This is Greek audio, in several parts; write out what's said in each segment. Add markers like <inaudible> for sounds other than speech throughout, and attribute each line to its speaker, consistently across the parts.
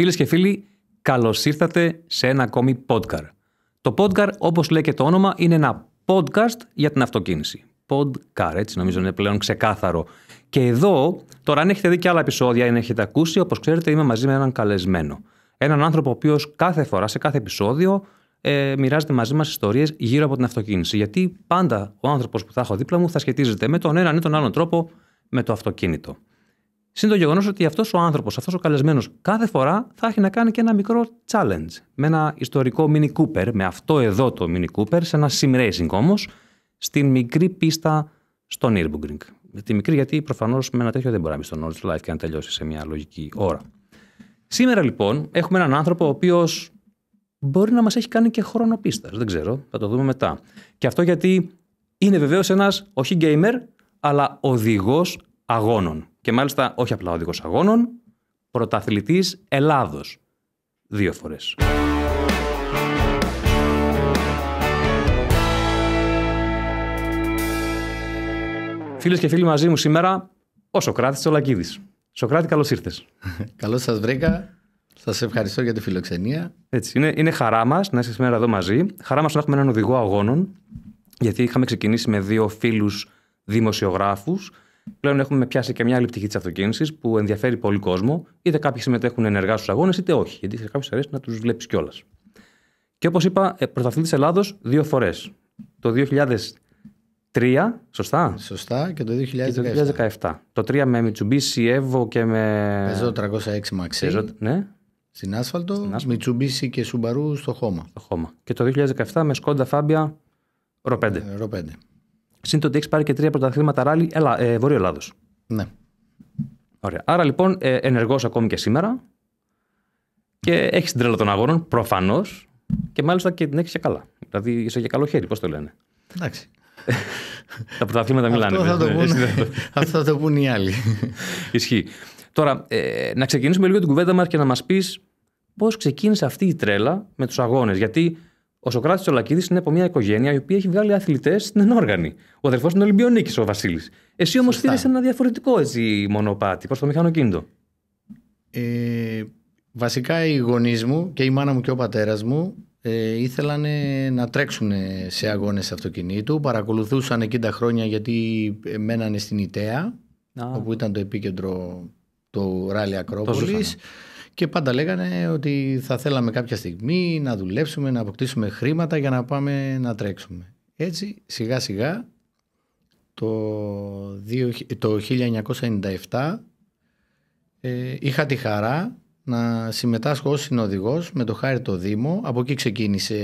Speaker 1: Φίλες και φίλοι, καλώς ήρθατε σε ένα ακόμη podcast. Το podcast, όπως λέει και το όνομα, είναι ένα podcast για την αυτοκίνηση. Podcast, έτσι νομίζω είναι πλέον ξεκάθαρο. Και εδώ, τώρα, αν έχετε δει και άλλα επεισόδια, αν έχετε ακούσει, όπως ξέρετε, είμαι μαζί με έναν καλεσμένο. Έναν άνθρωπο ο οποίος κάθε φορά, σε κάθε επεισόδιο, ε, μοιράζεται μαζί μας ιστορίες γύρω από την αυτοκίνηση. Γιατί πάντα ο άνθρωπος που θα έχω δίπλα μου θα σχετίζεται με τον έναν ή τον άλλον τρόπο με το αυτοκίνητο. Συν το γεγονός ότι αυτός ο άνθρωπος, αυτός ο καλεσμένος, κάθε φορά θα έχει να κάνει και ένα μικρό challenge. Με ένα ιστορικό Mini Cooper, με αυτό εδώ το Mini Cooper, σε ένα sim racing όμως, στην μικρή πίστα στο Nürburgring. Τη μικρή, γιατί προφανώς με ένα τέτοιο δεν μπορεί να μπει στο knowledge life και να τελειώσει σε μια λογική ώρα. Σήμερα λοιπόν έχουμε έναν άνθρωπο ο οποίος μπορεί να μας έχει κάνει και χρόνο πίστας. Δεν ξέρω, θα το δούμε μετά. Και αυτό γιατί είναι βεβαίως ένας όχι gamer, αλλά οδηγός αγώνων. Και μάλιστα όχι απλά οδηγός αγώνων, πρωταθλητής Ελλάδος. Δύο φορές. Φίλες και φίλοι, μαζί μου σήμερα ο Σοκράτης Τσολακίδης. Σοκράτη, καλώς ήρθες. καλώς σας βρήκα.
Speaker 2: Σας ευχαριστώ για τη φιλοξενία.
Speaker 1: Έτσι, είναι, είναι χαρά μας να είστε σήμερα εδώ μαζί. Χαρά μας να έχουμε έναν οδηγό αγώνων, γιατί είχαμε ξεκινήσει με δύο φίλους δημοσιογράφους πλέον έχουμε πιάσει και μια άλλη πτυχή της αυτοκίνησης που ενδιαφέρει πολύ κόσμο. Είτε κάποιοι συμμετέχουν ενεργά στους αγώνες, είτε όχι. Γιατί σε κάποιους αρέσει να τους βλέπεις κιόλας. Και όπως είπα, ε, πρωταθλητή Ελλάδος δύο φορές. Το 2003, σωστά. Σωστά, και το 2017.
Speaker 2: το, 2017. 3 με Mitsubishi, Evo και με. Πεζό 306 Maxi. ναι. Στην άσφαλτο, Στην άσφαλτο. Mitsubishi και Subaru στο χώμα. Στο χώμα. Και το 2017 με Skoda
Speaker 1: Fabia Ρο 5. 5. Συν το ότι έχεις πάρει και τρία πρωταθλήματα ράλι Ελα, ε, Ελλάδος. Ναι. Ωραία. Άρα λοιπόν ε, ενεργός ακόμη και σήμερα. Και έχεις την τρέλα των αγώνων, προφανώς. Και μάλιστα και την έχεις και καλά. Δηλαδή είσαι για καλό χέρι, πώς το λένε. Εντάξει. <laughs> τα πρωταθλήματα μιλάνε. Αυτό θα, το πούνε ναι. αυτό θα το πούν οι άλλοι. <laughs> Ισχύει. Τώρα, ε, να ξεκινήσουμε λίγο την κουβέντα μας και να μας πεις πώς ξεκίνησε αυτή η τρέλα με τους αγώνες. Γιατί ο Σοκράτης Τσολακίδη είναι από μια οικογένεια η οποία έχει βγάλει αθλητές στην ενόργανη. Ο αδερφός είναι Ολυμπιονίκης, ο Βασίλης. Εσύ όμως πήρε ένα διαφορετικό μονοπάτι προ το μηχανοκίνητο.
Speaker 2: Ε, βασικά οι γονείς μου και η μάνα μου και ο πατέρας μου ε, ήθελαν να τρέξουν σε αγώνες αυτοκινήτου. Παρακολουθούσαν εκείνα τα χρόνια γιατί ε, μένανε στην ΙΤΕΑ όπου ήταν το επίκεντρο του Ράλι Ακρόπολης και πάντα λέγανε ότι θα θέλαμε κάποια στιγμή να δουλέψουμε, να αποκτήσουμε χρήματα για να πάμε να τρέξουμε. Έτσι σιγά σιγά το, το 1997 ε, είχα τη χαρά να συμμετάσχω ως συνοδηγός με το Χάρη το Δήμο. Από εκεί ξεκίνησε...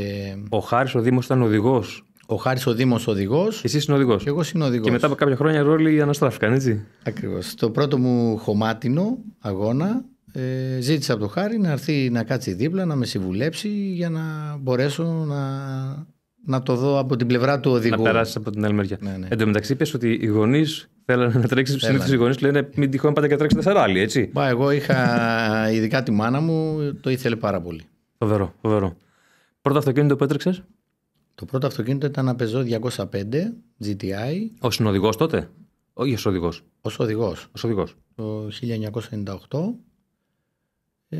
Speaker 2: Ο Χάρης ο Δήμος ήταν οδηγός. Ο Χάρης ο Δήμος οδηγός. Εσύ συνοδηγός. Και εγώ συνοδηγός. Και μετά από κάποια χρόνια ρόλοι αναστράφηκαν, έτσι. Ακριβώς. Το πρώτο μου χωμάτινο αγώνα ε, ζήτησα από το Χάρη να έρθει να κάτσει δίπλα, να με συμβουλέψει για να μπορέσω να, να το δω από την πλευρά του οδηγού. Να περάσεις από
Speaker 1: την άλλη μεριά. Ναι, ναι. Εν τω μεταξύ, είπες ότι οι γονείς θέλανε να τρέξεις. Συνήθω οι γονείς λένε μην τυχόν πάτε και τρέξετε ράλι, έτσι.
Speaker 2: Μα, εγώ είχα, <laughs> ειδικά τη μάνα μου, το ήθελε πάρα πολύ.
Speaker 1: Φοβερό, φοβερό.
Speaker 2: Πρώτο αυτοκίνητο που έτρεξες. Το πρώτο αυτοκίνητο ήταν ένα Peugeot 205 GTI.
Speaker 1: Ω συνοδηγό τότε. Όχι ως
Speaker 2: οδηγός. Ως οδηγός. Το 1998. Ε,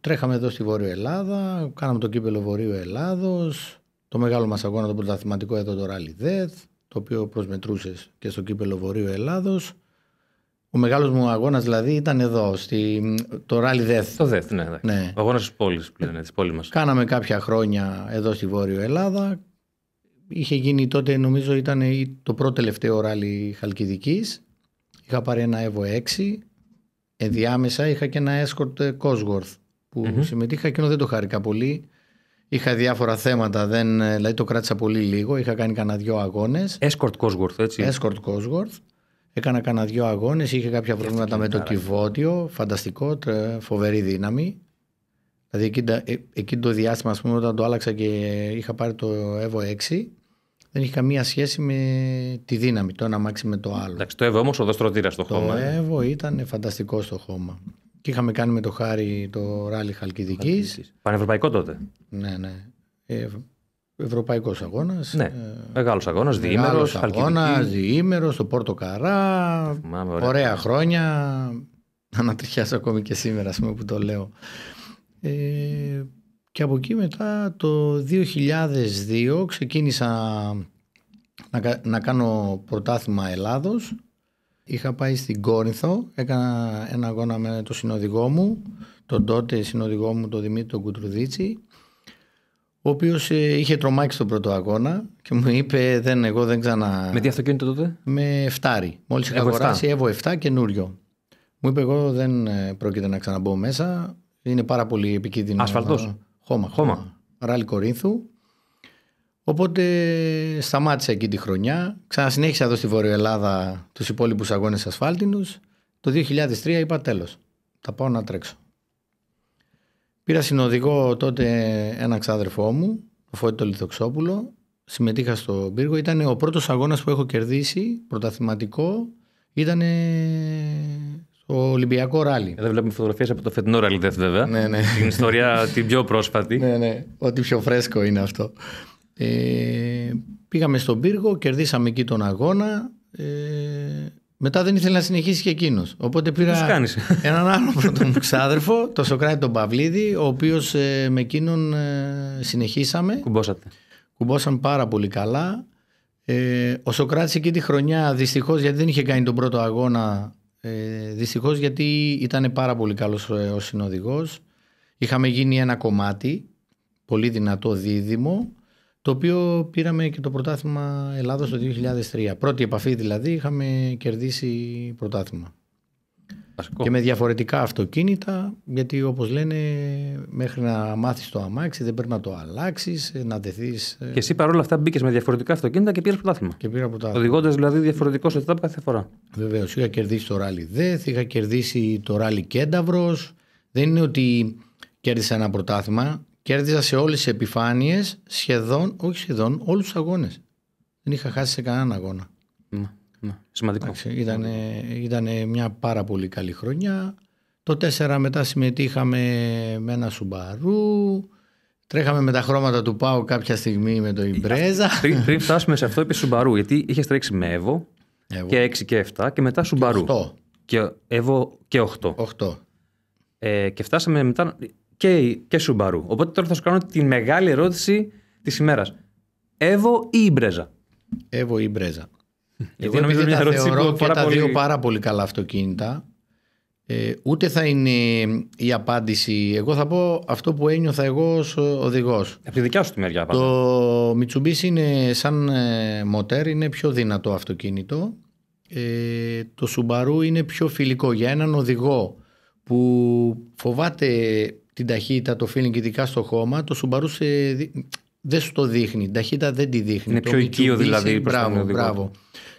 Speaker 2: τρέχαμε εδώ στη Βόρειο Ελλάδα, κάναμε το κύπελο Βορείου Ελλάδος, το μεγάλο μας αγώνα το πρωταθληματικό εδώ το Rally Death, το οποίο προσμετρούσες και στο κύπελο Βορείο Ελλάδος. Ο μεγάλος μου αγώνας δηλαδή ήταν εδώ, στη, το Rally Death. Το Death, ναι. ναι. Ο αγώνας της πόλης πλέον, ναι, της Κάναμε κάποια χρόνια εδώ στη Βόρειο Ελλάδα. Είχε γίνει τότε, νομίζω ήταν το πρώτο τελευταίο ράλι Χαλκιδικής. Είχα πάρει ένα Evo 6 Ενδιάμεσα είχα και ένα escort ε, Cosworth που mm-hmm. συμμετείχα και δεν το χάρηκα πολύ. Είχα διάφορα θέματα, δεν, ε, δηλαδή το κράτησα πολύ λίγο. Είχα κάνει κανένα δυο αγώνες. Escort Cosworth, έτσι. Escort Cosworth. Έκανα κανένα δυο αγώνες. Είχε κάποια προβλήματα με το κυβότιο. Φανταστικό, φοβερή δύναμη. Δηλαδή ε, εκείνο το διάστημα, ας πούμε, όταν το άλλαξα και είχα πάρει το Evo 6, δεν έχει καμία σχέση με τη δύναμη, το ένα μάξι με το άλλο.
Speaker 1: Εντάξει, το Εύω όμως ο δοστρωτήρα στο χώμα. Το ε.
Speaker 2: Εύω ήταν φανταστικό στο χώμα. Και είχαμε κάνει με το Χάρη το ράλι Χαλκιδικής. Πανευρωπαϊκό τότε. Ναι, ναι. Ε, Ευρωπαϊκός αγώνας. Ναι. Ε, Μεγάλος αγώνας, διήμερος. Αγώνα, διήμερος, το Πόρτο Καρά. ωραία. ωραία. χρόνια. Ανατριχιάζω ακόμη και σήμερα, ας πούμε, που το λέω. Ε, και από εκεί μετά το 2002 ξεκίνησα να, να κάνω πρωτάθλημα Ελλάδος. Είχα πάει στην Κόρινθο, έκανα ένα αγώνα με τον συνοδηγό μου, τον τότε συνοδηγό μου τον Δημήτρη τον ο οποίος ε, είχε τρομάξει τον πρώτο αγώνα και μου είπε: δεν, Εγώ δεν ξανά. Με τι αυτοκίνητο τότε? Με 7. Μόλις είχα αγοράσει, Εύω 7 καινούριο. Μου είπε: Εγώ δεν ε, πρόκειται να ξαναμπώ μέσα. Είναι πάρα πολύ επικίνδυνο. Ασφαλτός. Χώμα. Χώμα. Ράλι Κορίνθου. Οπότε σταμάτησα εκεί τη χρονιά. Ξανασυνέχισα εδώ στη Βορειοελλάδα τους υπόλοιπους αγώνες ασφάλτινους. Το 2003 είπα τέλος. Θα πάω να τρέξω. Πήρα συνοδηγό τότε ένα ξάδερφό μου, ο Φώτη το Λιθοξόπουλο. Συμμετείχα στο πύργο. Ήταν ο πρώτος αγώνας που έχω κερδίσει πρωταθληματικό. Ήταν
Speaker 1: στο Ολυμπιακό Ράλι. Εδώ βλέπουμε φωτογραφίες από το φετινό Ράλι, βέβαια. Ναι, ναι. Την ιστορία την πιο πρόσφατη. Ναι, ναι.
Speaker 2: Ό,τι πιο φρέσκο είναι αυτό. Ε, πήγαμε στον πύργο, κερδίσαμε εκεί τον αγώνα. Ε, μετά δεν ήθελε να συνεχίσει και εκείνος. Οπότε πήρα έναν άλλο πρώτο μου ξάδερφο, τον Σοκράτη τον Παυλίδη, ο οποίος ε, με εκείνον ε, συνεχίσαμε. Κουμπόσατε. Κουμπόσαμε πάρα πολύ καλά. Ε, ο Σοκράτης εκείνη τη χρονιά δυστυχώς γιατί δεν είχε κάνει τον πρώτο αγώνα ε, Δυστυχώς γιατί ήταν πάρα πολύ καλός ε, ο συνοδηγός. Είχαμε γίνει ένα κομμάτι, πολύ δυνατό δίδυμο, το οποίο πήραμε και το πρωτάθλημα Ελλάδος το 2003. Πρώτη επαφή δηλαδή είχαμε κερδίσει πρωτάθλημα. Και με διαφορετικά αυτοκίνητα, γιατί όπως λένε, μέχρι να μάθεις το αμάξι δεν πρέπει να το αλλάξεις, να δεθεί. Ε, και εσύ παρόλα αυτά μπήκες με διαφορετικά αυτοκίνητα και πήρες πρωτάθλημα. Και πήρα πρωτάθλημα. Οδηγώντας δηλαδή διαφορετικό setup κάθε φορά. Βεβαίως. Είχα κερδίσει το ράλι ΔΕΘ, είχα κερδίσει το ράλι Κένταβρος. Δεν είναι ότι κέρδισα ένα πρωτάθλημα. Κέρδισα σε όλες τις επιφάνειες σχεδόν, όχι σχεδόν, όλους τους αγώνες. Δεν είχα χάσει σε κανέναν αγώνα. Mm. Ναι. Σημαντικό. Ήταν, μια πάρα πολύ καλή χρονιά. Το 4 μετά συμμετείχαμε με ένα σουμπαρού. Τρέχαμε με τα χρώματα του Πάου κάποια στιγμή με το ε,
Speaker 1: Ιμπρέζα. Πριν, πριν φτάσουμε σε αυτό, είπες Σουμπαρού, γιατί είχες τρέξει με Εύω, και 6 και 7 και μετά Σουμπαρού. Και Και Εύω και 8. 8. Ε, και φτάσαμε μετά και, και Σουμπαρού. Οπότε τώρα θα σου κάνω τη μεγάλη ερώτηση της ημέρας.
Speaker 2: Εύω ή Ιμπρέζα. Εύω ή Ιμπρέζα.
Speaker 1: Εγώ νομίζω ότι τα θεωρώ και τα δύο πάρα
Speaker 2: πολύ καλά αυτοκίνητα. Ε, ούτε θα είναι η απάντηση. Εγώ θα πω αυτό που ένιωθα εγώ ως οδηγός. Από τη δικιά σου τη μεριά πάντα. Το Mitsubishi είναι σαν ε, μοτέρ, είναι πιο δυνατό αυτοκίνητο. Ε, το Subaru είναι πιο φιλικό για έναν οδηγό που φοβάται την ταχύτητα, το feeling, ειδικά στο χώμα, το Subaru σε... δεν σου το δείχνει. Την ταχύτητα δεν τη δείχνει. Είναι πιο οικείο δηλαδή. Μπράβο, μπράβο.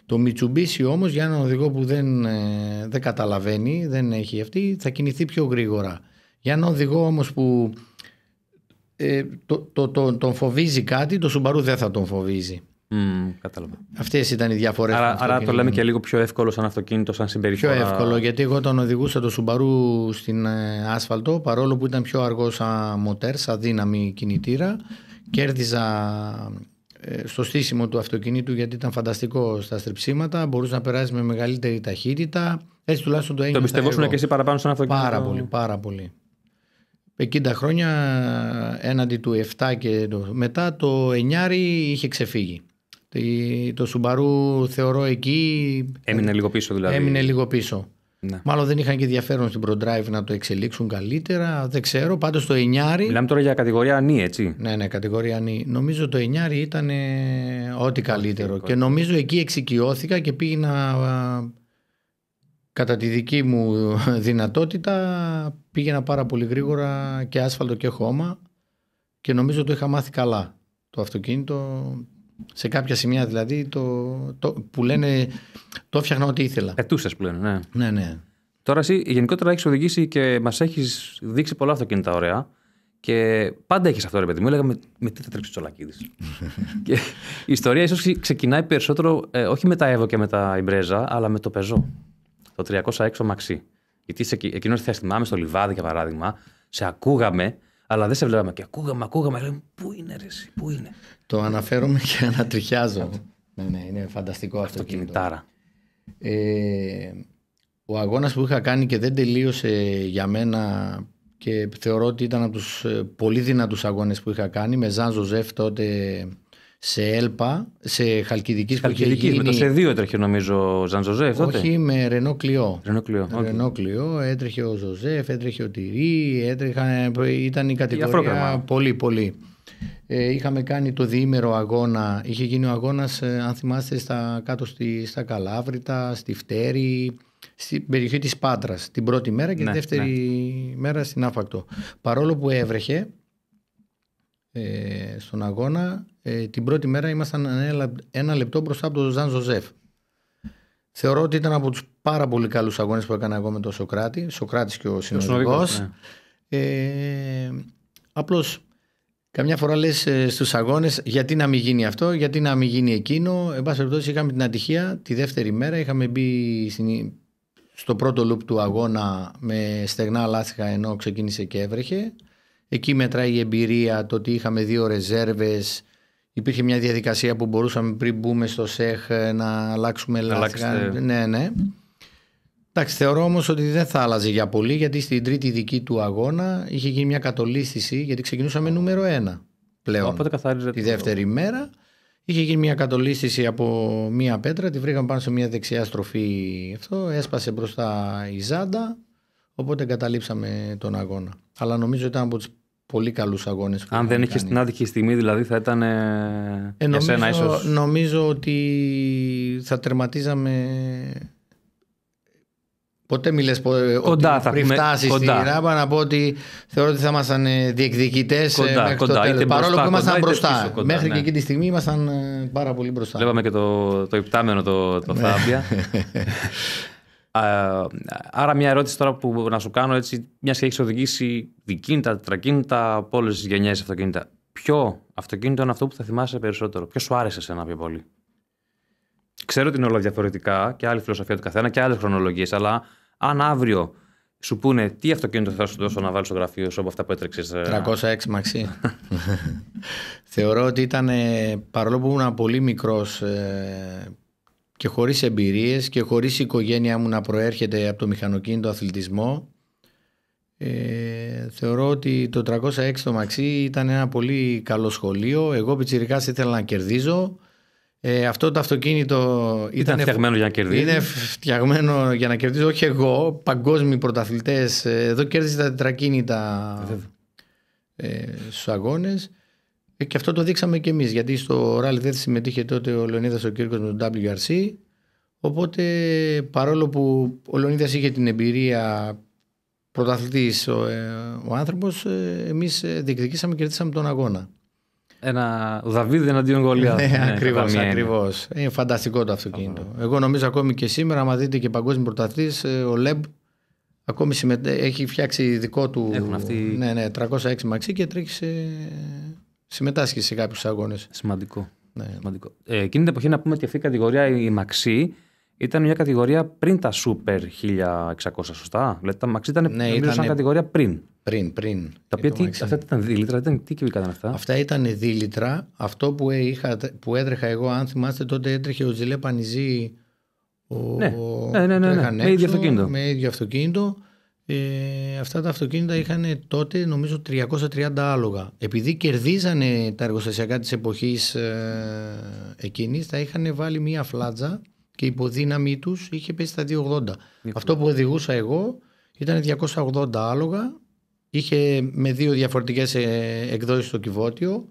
Speaker 2: Το Mitsubishi όμως για έναν οδηγό που δεν, ε, δεν καταλαβαίνει, δεν έχει αυτή, θα κινηθεί πιο γρήγορα. Για έναν οδηγό όμως που ε, τον φοβίζει κάτι, το Subaru δεν θα τον φοβίζει. Mm, κατάλαβα. Αυτές ήταν οι διαφορές. Άρα, άρα το λέμε και λίγο πιο εύκολο σαν αυτοκίνητο, σαν συμπεριφορά. Πιο εύκολο, γιατί εγώ τον οδηγούσα το Subaru στην ε, άσφαλτο, παρόλο που ήταν πιο αργό σαν μοτέρ, σαν δύναμη κινητήρα, κέρδιζα ε, στο στήσιμο του αυτοκινήτου γιατί ήταν φανταστικό στα στριψίματα, μπορούσε να περάσει με μεγαλύτερη ταχύτητα. Έτσι τουλάχιστον το έγινε. Το εμπιστευόσουν και εσύ παραπάνω στον αυτοκίνητο. Πάρα πολύ, πάρα πολύ. Εκεί τα χρόνια έναντι του 7 και το, μετά το 9 είχε ξεφύγει. Το Σουμπαρού θεωρώ εκεί...
Speaker 1: Έμεινε λίγο πίσω δηλαδή. Έμεινε λίγο
Speaker 2: πίσω. Ναι. Μάλλον δεν είχαν και ενδιαφέρον στην ProDrive να το εξελίξουν καλύτερα. Δεν ξέρω. Πάντως το 9. Μιλάμε τώρα για κατηγορία νη, έτσι. Ναι, ναι, κατηγορία νη. Νομίζω το 9 ήταν ε, ό,τι καλύτερο. Και νομίζω εκεί εξοικειώθηκα και πήγαινα. Κατά τη δική μου δυνατότητα πήγαινα πάρα πολύ γρήγορα και άσφαλτο και χώμα και νομίζω το είχα μάθει καλά το αυτοκίνητο σε κάποια σημεία δηλαδή το, το, που λένε το έφτιαχνα ό,τι ήθελα. Ετούσες που λένε, ναι. ναι, ναι. Τώρα
Speaker 1: εσύ γενικότερα έχεις οδηγήσει και μας έχεις δείξει πολλά αυτοκίνητα ωραία. Και πάντα έχεις αυτό, ρε παιδί μου. έλεγα με τι θα τρέξεις ο Τσολακίδη. <laughs> και η ιστορία ίσως ξεκινάει περισσότερο ε, όχι με τα Εύω και με τα Ιμπρέζα, αλλά με το Πεζό. Το 306 Μαξί. Γιατί σε εκείνο θε θυμάμαι στο Λιβάδι, για παράδειγμα, σε
Speaker 2: ακούγαμε αλλά δεν σε βλέπαμε. Και
Speaker 1: ακούγαμε, ακούγαμε. Λέμε, πού είναι, ρε, εσύ, πού είναι.
Speaker 2: Το αναφέρομαι και ανατριχιάζω. ναι, ναι, είναι φανταστικό αυτό. Αυτοκινητάρα. Ε, ο αγωνα που είχα κάνει και δεν τελείωσε για μένα και θεωρώ ότι ήταν από τους ε, πολύ δυνατου αγώνες που είχα κάνει με Ζαν Ζωζεφ τότε σε ΕΛΠΑ, σε Χαλκιδικής που είχε γίνει... με το σε δύο
Speaker 1: έτρεχε νομίζω ο Ζαν Ζωζέφ τότε. Όχι,
Speaker 2: με Ρενό Κλειό. Ρενό Κλειό, okay. Ρενό έτρεχε ο Ζωζέφ, έτρεχε ο Τυρί, έτρεχαν, ήταν η κατηγορία πολύ πολύ. Ε, είχαμε κάνει το διήμερο αγώνα, είχε γίνει ο αγώνας ε, αν θυμάστε στα, κάτω στη, στα Καλάβρητα, στη Φτέρη, στην περιοχή της Πάτρας την πρώτη μέρα και ναι, τη δεύτερη ναι. μέρα στην Άφακτο. Παρόλο που έβρεχε ε, στον αγώνα, ε, την πρώτη μέρα ήμασταν ένα λεπτό μπροστά από τον Ζαν Ζωζεφ. Θεωρώ ότι ήταν από τους πάρα πολύ καλούς αγώνες που έκανα εγώ με τον Σοκράτη, Σοκράτης και ο συνοδηγό. Ναι. Ε, Απλώς καμιά φορά λες στους στους αγώνες γιατί να μην γίνει αυτό, γιατί να μην γίνει εκείνο. Εν πάση περιπτώσει, είχαμε την ατυχία τη δεύτερη μέρα. Είχαμε μπει στην, στο πρώτο loop του αγώνα με στεγνά λάστιχα ενώ ξεκίνησε και έβρεχε. Εκεί μετράει η εμπειρία, το ότι είχαμε δύο ρεζέρβες, υπήρχε μια διαδικασία που μπορούσαμε πριν μπούμε στο ΣΕΧ ε, να αλλάξουμε λάθη. Ναι, ναι. Εντάξει, θεωρώ όμως ότι δεν θα άλλαζε για πολύ, γιατί στην τρίτη δική του αγώνα είχε γίνει μια κατολίσθηση, γιατί ξεκινούσαμε νούμερο ένα πλέον. Οπότε καθάριζε. Τη δεύτερη το... μέρα είχε γίνει μια κατολίσθηση από μια πέτρα, τη βρήκαμε πάνω σε μια δεξιά στροφή. Αυτό έσπασε μπροστά η Ζάντα. Οπότε καταλήψαμε τον αγώνα. Αλλά νομίζω ήταν από τους πολύ καλούς αγώνες. Αν δεν είχες την
Speaker 1: άδικη στιγμή, δηλαδή θα ήταν. Ε, νομίζω, εσένα, ίσως...
Speaker 2: νομίζω ότι θα τερματίζαμε. Ποτέ μιλέ ε, ότι θα πριν φτάσει στην Ράμπα να πω ότι θεωρώ ότι θα ήμασταν ε, διεκδικητές ε, μέχρι κοντά, το τέλος. Παρόλο που ήμασταν μπροστά. Πίσω, μέχρι και ναι. εκείνη τη στιγμή ήμασταν πάρα πολύ μπροστά. Βλέπαμε και
Speaker 1: το, το υπτάμενο το, το ναι. Θάμπια. <laughs> Άρα, μια ερώτηση τώρα που να σου κάνω έτσι, μιας και έχεις οδηγήσει δικίνητα, τετρακίνητα, από όλες τις γενιές αυτοκίνητα. Ποιο αυτοκίνητο είναι αυτό που θα θυμάσαι περισσότερο, Ποιο σου άρεσε ένα πιο πολύ. Ξέρω ότι είναι όλα διαφορετικά και άλλη φιλοσοφία του καθένα και άλλες χρονολογίες, αλλά αν αύριο σου πούνε τι αυτοκίνητο θα σου δώσω να βάλεις στο γραφείο σου από αυτά που έτρεξες. 306
Speaker 2: ε? μαξί. Θεωρώ ότι ήταν παρόλο που ήμουν πολύ μικρός ε, και χωρίς εμπειρίες και χωρίς η οικογένειά μου να προέρχεται από το μηχανοκίνητο αθλητισμό ε, θεωρώ ότι το 306 το Μαξί ήταν ένα πολύ καλό σχολείο εγώ πιτσιρικάς ήθελα να κερδίζω ε, αυτό το αυτοκίνητο ήταν, ήταν φτιαγμένο για να κερδίζεις. Είναι φτιαγμένο για να κερδίζω, όχι εγώ. Παγκόσμιοι πρωταθλητές. Ε, εδώ κέρδιζε τα τετρακίνητα ε, ε στους αγώνες. Ε, και αυτό το δείξαμε και εμείς, γιατί στο ράλι δεν συμμετείχε τότε ο Λεωνίδας ο Κύρκος με τον WRC, οπότε παρόλο που ο Λεωνίδας είχε την εμπειρία πρωταθλητής ο, ε, ο άνθρωπος, ε, εμείς ε, διεκδικήσαμε και κερδίσαμε τον αγώνα. Ένα
Speaker 1: Δαβίδ εναντίον Γολιά. <laughs> Ναι, ναι, ακριβώς,
Speaker 2: Είναι φανταστικό το αυτοκίνητο. Εγώ νομίζω ακόμη και σήμερα, άμα δείτε και παγκόσμιο πρωταθλητής, ο Λεμπ ακόμη έχει φτιάξει δικό του Έχουν αυτοί... ναι, ναι, 306 μαξί και τρέχει σε συμμετάσχει σε κάποιους αγώνες. Σημαντικό. Ναι.
Speaker 1: Σημαντικό. Ε, εκείνη την εποχή να πούμε ότι αυτή η κατηγορία, η Μαξί, ήταν μια κατηγορία πριν τα Super 1600, σωστά. Δηλαδή τα Μαξί ήταν ναι, ήταν... σαν κατηγορία πριν. Πριν, πριν.
Speaker 2: Τα οποία αυτά ήταν δίλητρα, ήταν, τι κυβικά αυτά. Αυτά ήταν δίλητρα. Αυτό που, ε, είχα, που έτρεχα εγώ, αν θυμάστε, τότε έτρεχε ο Ζηλέ Πανιζή. Ο... Ναι, ναι, ναι, ναι, ναι. με ίδιο αυτοκίνητο. Με ίδιο αυτοκίνητο. Ε, αυτά τα αυτοκίνητα είχαν τότε νομίζω 330 άλογα. Επειδή κερδίζανε τα εργοστασιακά της εποχής ε, εκείνης, τα είχαν βάλει μία φλάτζα και η υποδύναμη τους είχε πέσει στα 280. Αυτό που οδηγούσα εγώ ήταν 280 άλογα, είχε με δύο διαφορετικές ε, εκδόσεις στο κυβότιο,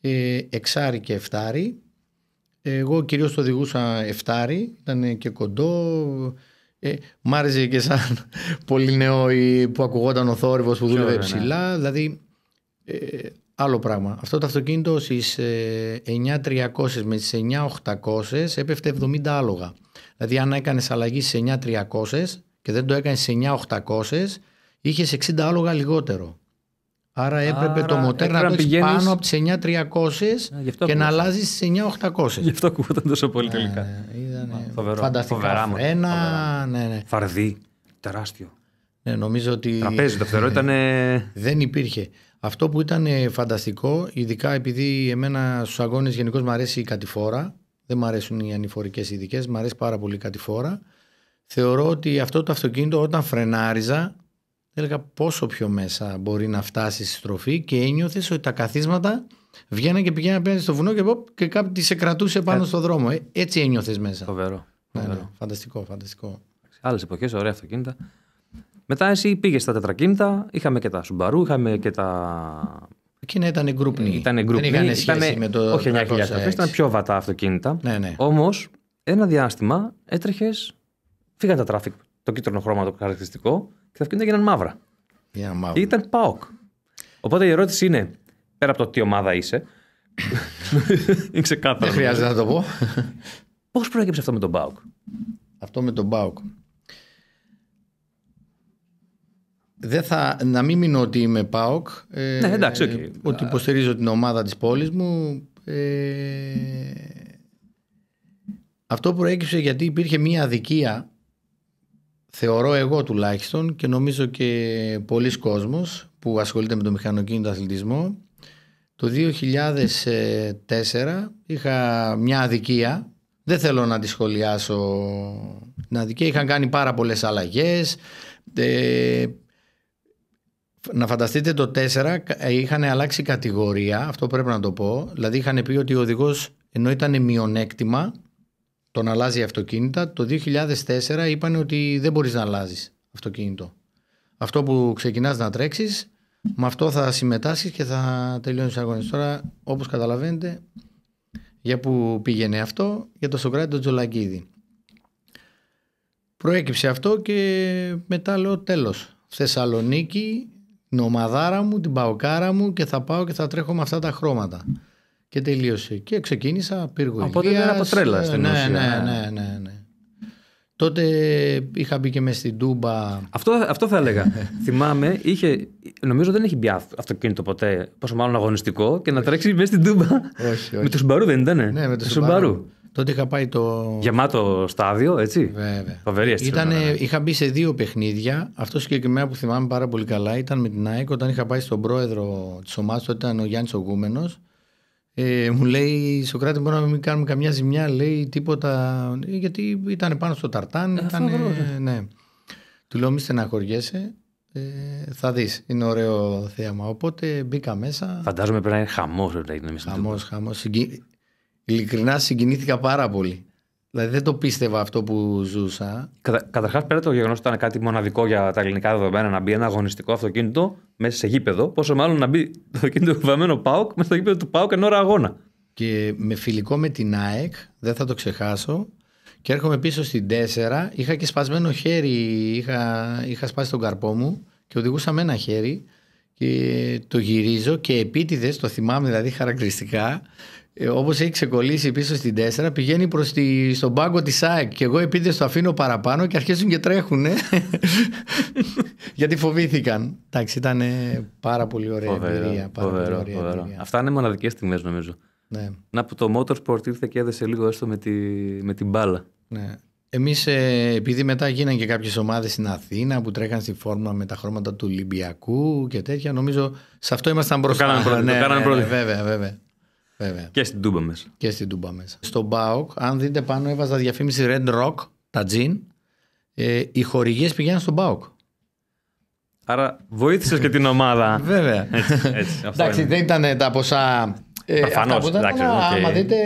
Speaker 2: ε, εξάρι και εφτάρι. Εγώ κυρίως το οδηγούσα εφτάρι, ήταν και κοντό, ε, μ' άρεσε και σαν πολύ νέο που ακουγόταν ο θόρυβος που δούλευε ναι. ψηλά. Δηλαδή, ε, άλλο πράγμα. Αυτό το αυτοκίνητο στις 9.300 ε, με τις 9.800 έπεφτε 70 άλογα. Δηλαδή, αν έκανες αλλαγή στις 9.300 και δεν το έκανες στις 9.800, είχε 60 άλογα λιγότερο. Άρα έπρεπε το μοτέρ να το πηγαίνεις... πάνω από τις 9.300 και, να αλλάζεις στις 9.800. Γι' αυτό ακούγονταν τόσο πολύ ε, τελικά. Φανταστικά ναι, ναι. Φαρδί, τεράστιο. Ναι, νομίζω ότι... Τραπέζι το φτερό <laughs> Δεν υπήρχε. Αυτό που ήταν ε, φανταστικό, ειδικά επειδή εμένα στους αγώνες γενικώς μου αρέσει η κατηφόρα, δεν μου αρέσουν οι ανηφορικές ειδικές, μου αρέσει πάρα πολύ η κατηφόρα, θεωρώ ότι αυτό το αυτοκίνητο όταν φρενάριζα έλεγα πόσο πιο μέσα μπορεί να φτάσει στη στροφή και ένιωθες ότι τα καθίσματα βγαίνανε και πηγαίνανε απέναντι στο βουνό και, και κάτι σε κρατούσε πάνω ε. στον δρόμο. Ε, έτσι ένιωθες μέσα. Φοβερό. Ναι, ναι, φανταστικό, φανταστικό.
Speaker 1: Άλλες εποχές, ωραία αυτοκίνητα. Μετά εσύ πήγες στα τετρακίνητα, είχαμε και τα Σουμπαρού, είχαμε και τα. Εκείνα ήταν γκρουπνί. Ήταν γκρουπνί. Δεν σχέση ήτανε... με το. Όχι 9.000 ήταν πιο βατά αυτοκίνητα. Ναι, ναι. Όμως ένα διάστημα έτρεχες. Φύγαν τα τράφικ, το κίτρινο χρώμα το χαρακτηριστικό τα αυτοκίνητα έγιναν μαύρα. Yeah, μαύρα. ήταν ΠΑΟΚ. Οπότε η ερώτηση είναι, πέρα από το τι ομάδα είσαι. είναι ξεκάθαρο. Δεν χρειάζεται να το πω.
Speaker 2: Πώς προέκυψε αυτό με τον ΠΑΟΚ. Αυτό με τον ΠΑΟΚ. Δεν θα, να μην μείνω ότι είμαι ΠΑΟΚ. Ε, ναι, εντάξει, Ότι υποστηρίζω την ομάδα της πόλης μου. Ε, αυτό προέκυψε γιατί υπήρχε μία αδικία θεωρώ εγώ τουλάχιστον και νομίζω και πολλοί κόσμος που ασχολείται με το μηχανοκίνητο αθλητισμό το 2004 είχα μια αδικία δεν θέλω να τη σχολιάσω την αδικία είχαν κάνει πάρα πολλές αλλαγές ε, να φανταστείτε το 4 ε, είχαν αλλάξει κατηγορία αυτό πρέπει να το πω δηλαδή είχαν πει ότι ο οδηγός ενώ ήταν μειονέκτημα το να αλλάζει αυτοκίνητα. Το 2004 είπαν ότι δεν μπορείς να αλλάζεις αυτοκίνητο. Αυτό που ξεκινάς να τρέξεις, με αυτό θα συμμετάσχεις και θα τελειώνεις τους αγώνες. Τώρα, όπως καταλαβαίνετε, για που πήγαινε αυτό, για το Σοκράτη τον Τζολακίδη. Προέκυψε αυτό και μετά λέω τέλος. Θεσσαλονίκη, νομαδάρα μου, την παοκάρα μου και θα πάω και θα τρέχω με αυτά τα χρώματα και τελείωσε. Και ξεκίνησα πύργο Από τότε ήταν από τρέλα στην ναι, ουσία. Ναι, ναι, ναι, ναι. Τότε είχα μπει και μες στην Τούμπα.
Speaker 1: Αυτό, αυτό θα έλεγα. <laughs> Θυμάμαι, είχε, νομίζω δεν έχει μπει αυτοκίνητο ποτέ, πόσο μάλλον αγωνιστικό, και να τρέξει μέσα στην Τούμπα. Όχι, όχι. Ναι, με το Σουμπαρού δεν ήταν. Ναι, με το Σουμπαρού.
Speaker 2: Τότε είχα πάει το.
Speaker 1: Γεμάτο στάδιο, έτσι. Βέβαια. Φοβερή Ήτανε, ναι.
Speaker 2: Είχα μπει σε δύο παιχνίδια. Αυτό συγκεκριμένα που θυμάμαι πάρα πολύ καλά ήταν με την ΑΕΚ όταν είχα πάει στον πρόεδρο της ομάδας, τότε ήταν ο Γιάννης Ογκούμενος. Ε, μου λέει Σοκράτη, μπορεί να μην κάνουμε καμιά ζημιά, λέει τίποτα. Γιατί ήταν πάνω στο ταρτάν. Ε, ήταν, ε. ναι. Του λέω: Μη στεναχωριέσαι, ε, θα δεις. Είναι ωραίο θέαμα. Οπότε μπήκα μέσα. Φαντάζομαι πρέπει να είναι χαμός. Χαμό, χαμό. Ειλικρινά συγκινήθηκα πάρα πολύ. Δηλαδή δεν το πίστευα αυτό που ζούσα. Κατα,
Speaker 1: Καταρχάς, πέρα το γεγονός ότι ήταν κάτι μοναδικό για τα ελληνικά δεδομένα να μπει ένα αγωνιστικό αυτοκίνητο μέσα σε γήπεδο,
Speaker 2: πόσο μάλλον να μπει το αυτοκίνητο βαμμένο ΠΑΟΚ μέσα στο γήπεδο του ΠΑΟΚ εν ώρα αγώνα. Και με φιλικό με την ΑΕΚ, δεν θα το ξεχάσω. Και έρχομαι πίσω στην 4. Είχα και σπασμένο χέρι. Είχα, είχα σπάσει τον καρπό μου και οδηγούσα με ένα χέρι. Και το γυρίζω και επίτηδες, το θυμάμαι δηλαδή χαρακτηριστικά, ε, όπως έχει ξεκολλήσει πίσω στην 4, πηγαίνει προς τη, στον πάγκο της ΑΕΚ. Και εγώ επίτε το αφήνω παραπάνω και αρχίζουν και τρέχουν. Ε. <laughs> Γιατί φοβήθηκαν. Εντάξει, ήταν πάρα πολύ ωραία η εμπειρία.
Speaker 1: Αυτά είναι μοναδικές τιμέ νομίζω. Ναι. Να που το Motorsport ήρθε και έδεσε λίγο έστω με, τη, με την μπάλα.
Speaker 2: Ναι. Εμείς, ε, επειδή μετά γίνανε και κάποιες ομάδες στην Αθήνα που τρέχαν στη φόρμα με τα χρώματα του Ολυμπιακού και τέτοια, νομίζω σε αυτό ήμασταν μπροστά. Το κάναμε πρώτοι. Ναι, ναι, ναι, βέβαια, βέβαια. Βέβαια.
Speaker 1: Και στην Τούμπα μέσα.
Speaker 2: Και στην Τούμπα μέσα. Στον Μπάουκ, αν δείτε πάνω, έβαζα διαφήμιση Red Rock, τα τζιν. Ε, οι χορηγίες πηγαίνουν στον Μπάουκ. Άρα βοήθησες και την ομάδα. <laughs> Βέβαια. Έτσι, έτσι, Εντάξει, είναι. δεν ήταν τα ποσά. Προφανώ. Ε, άμα δείτε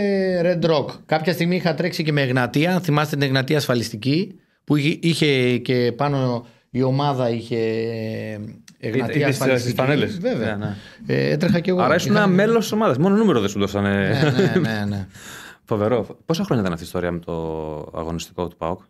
Speaker 2: Red Rock. Κάποια στιγμή είχα τρέξει και με Εγνατία. Θυμάστε την Εγνατία ασφαλιστική που είχε και πάνω η ομάδα είχε ε, εγνατία ασφαλιστική. πανέλες. Βέβαια. Ναι, ναι. Ε, έτρεχα και εγώ. Άρα ήσουν ένα μέλος
Speaker 1: της ομάδας. Μόνο νούμερο δεν σου δώσανε. Ναι, ναι, ναι. ναι. <laughs> Φοβερό. Πόσα χρόνια ήταν αυτή η ιστορία με το αγωνιστικό του ΠΑΟΚ.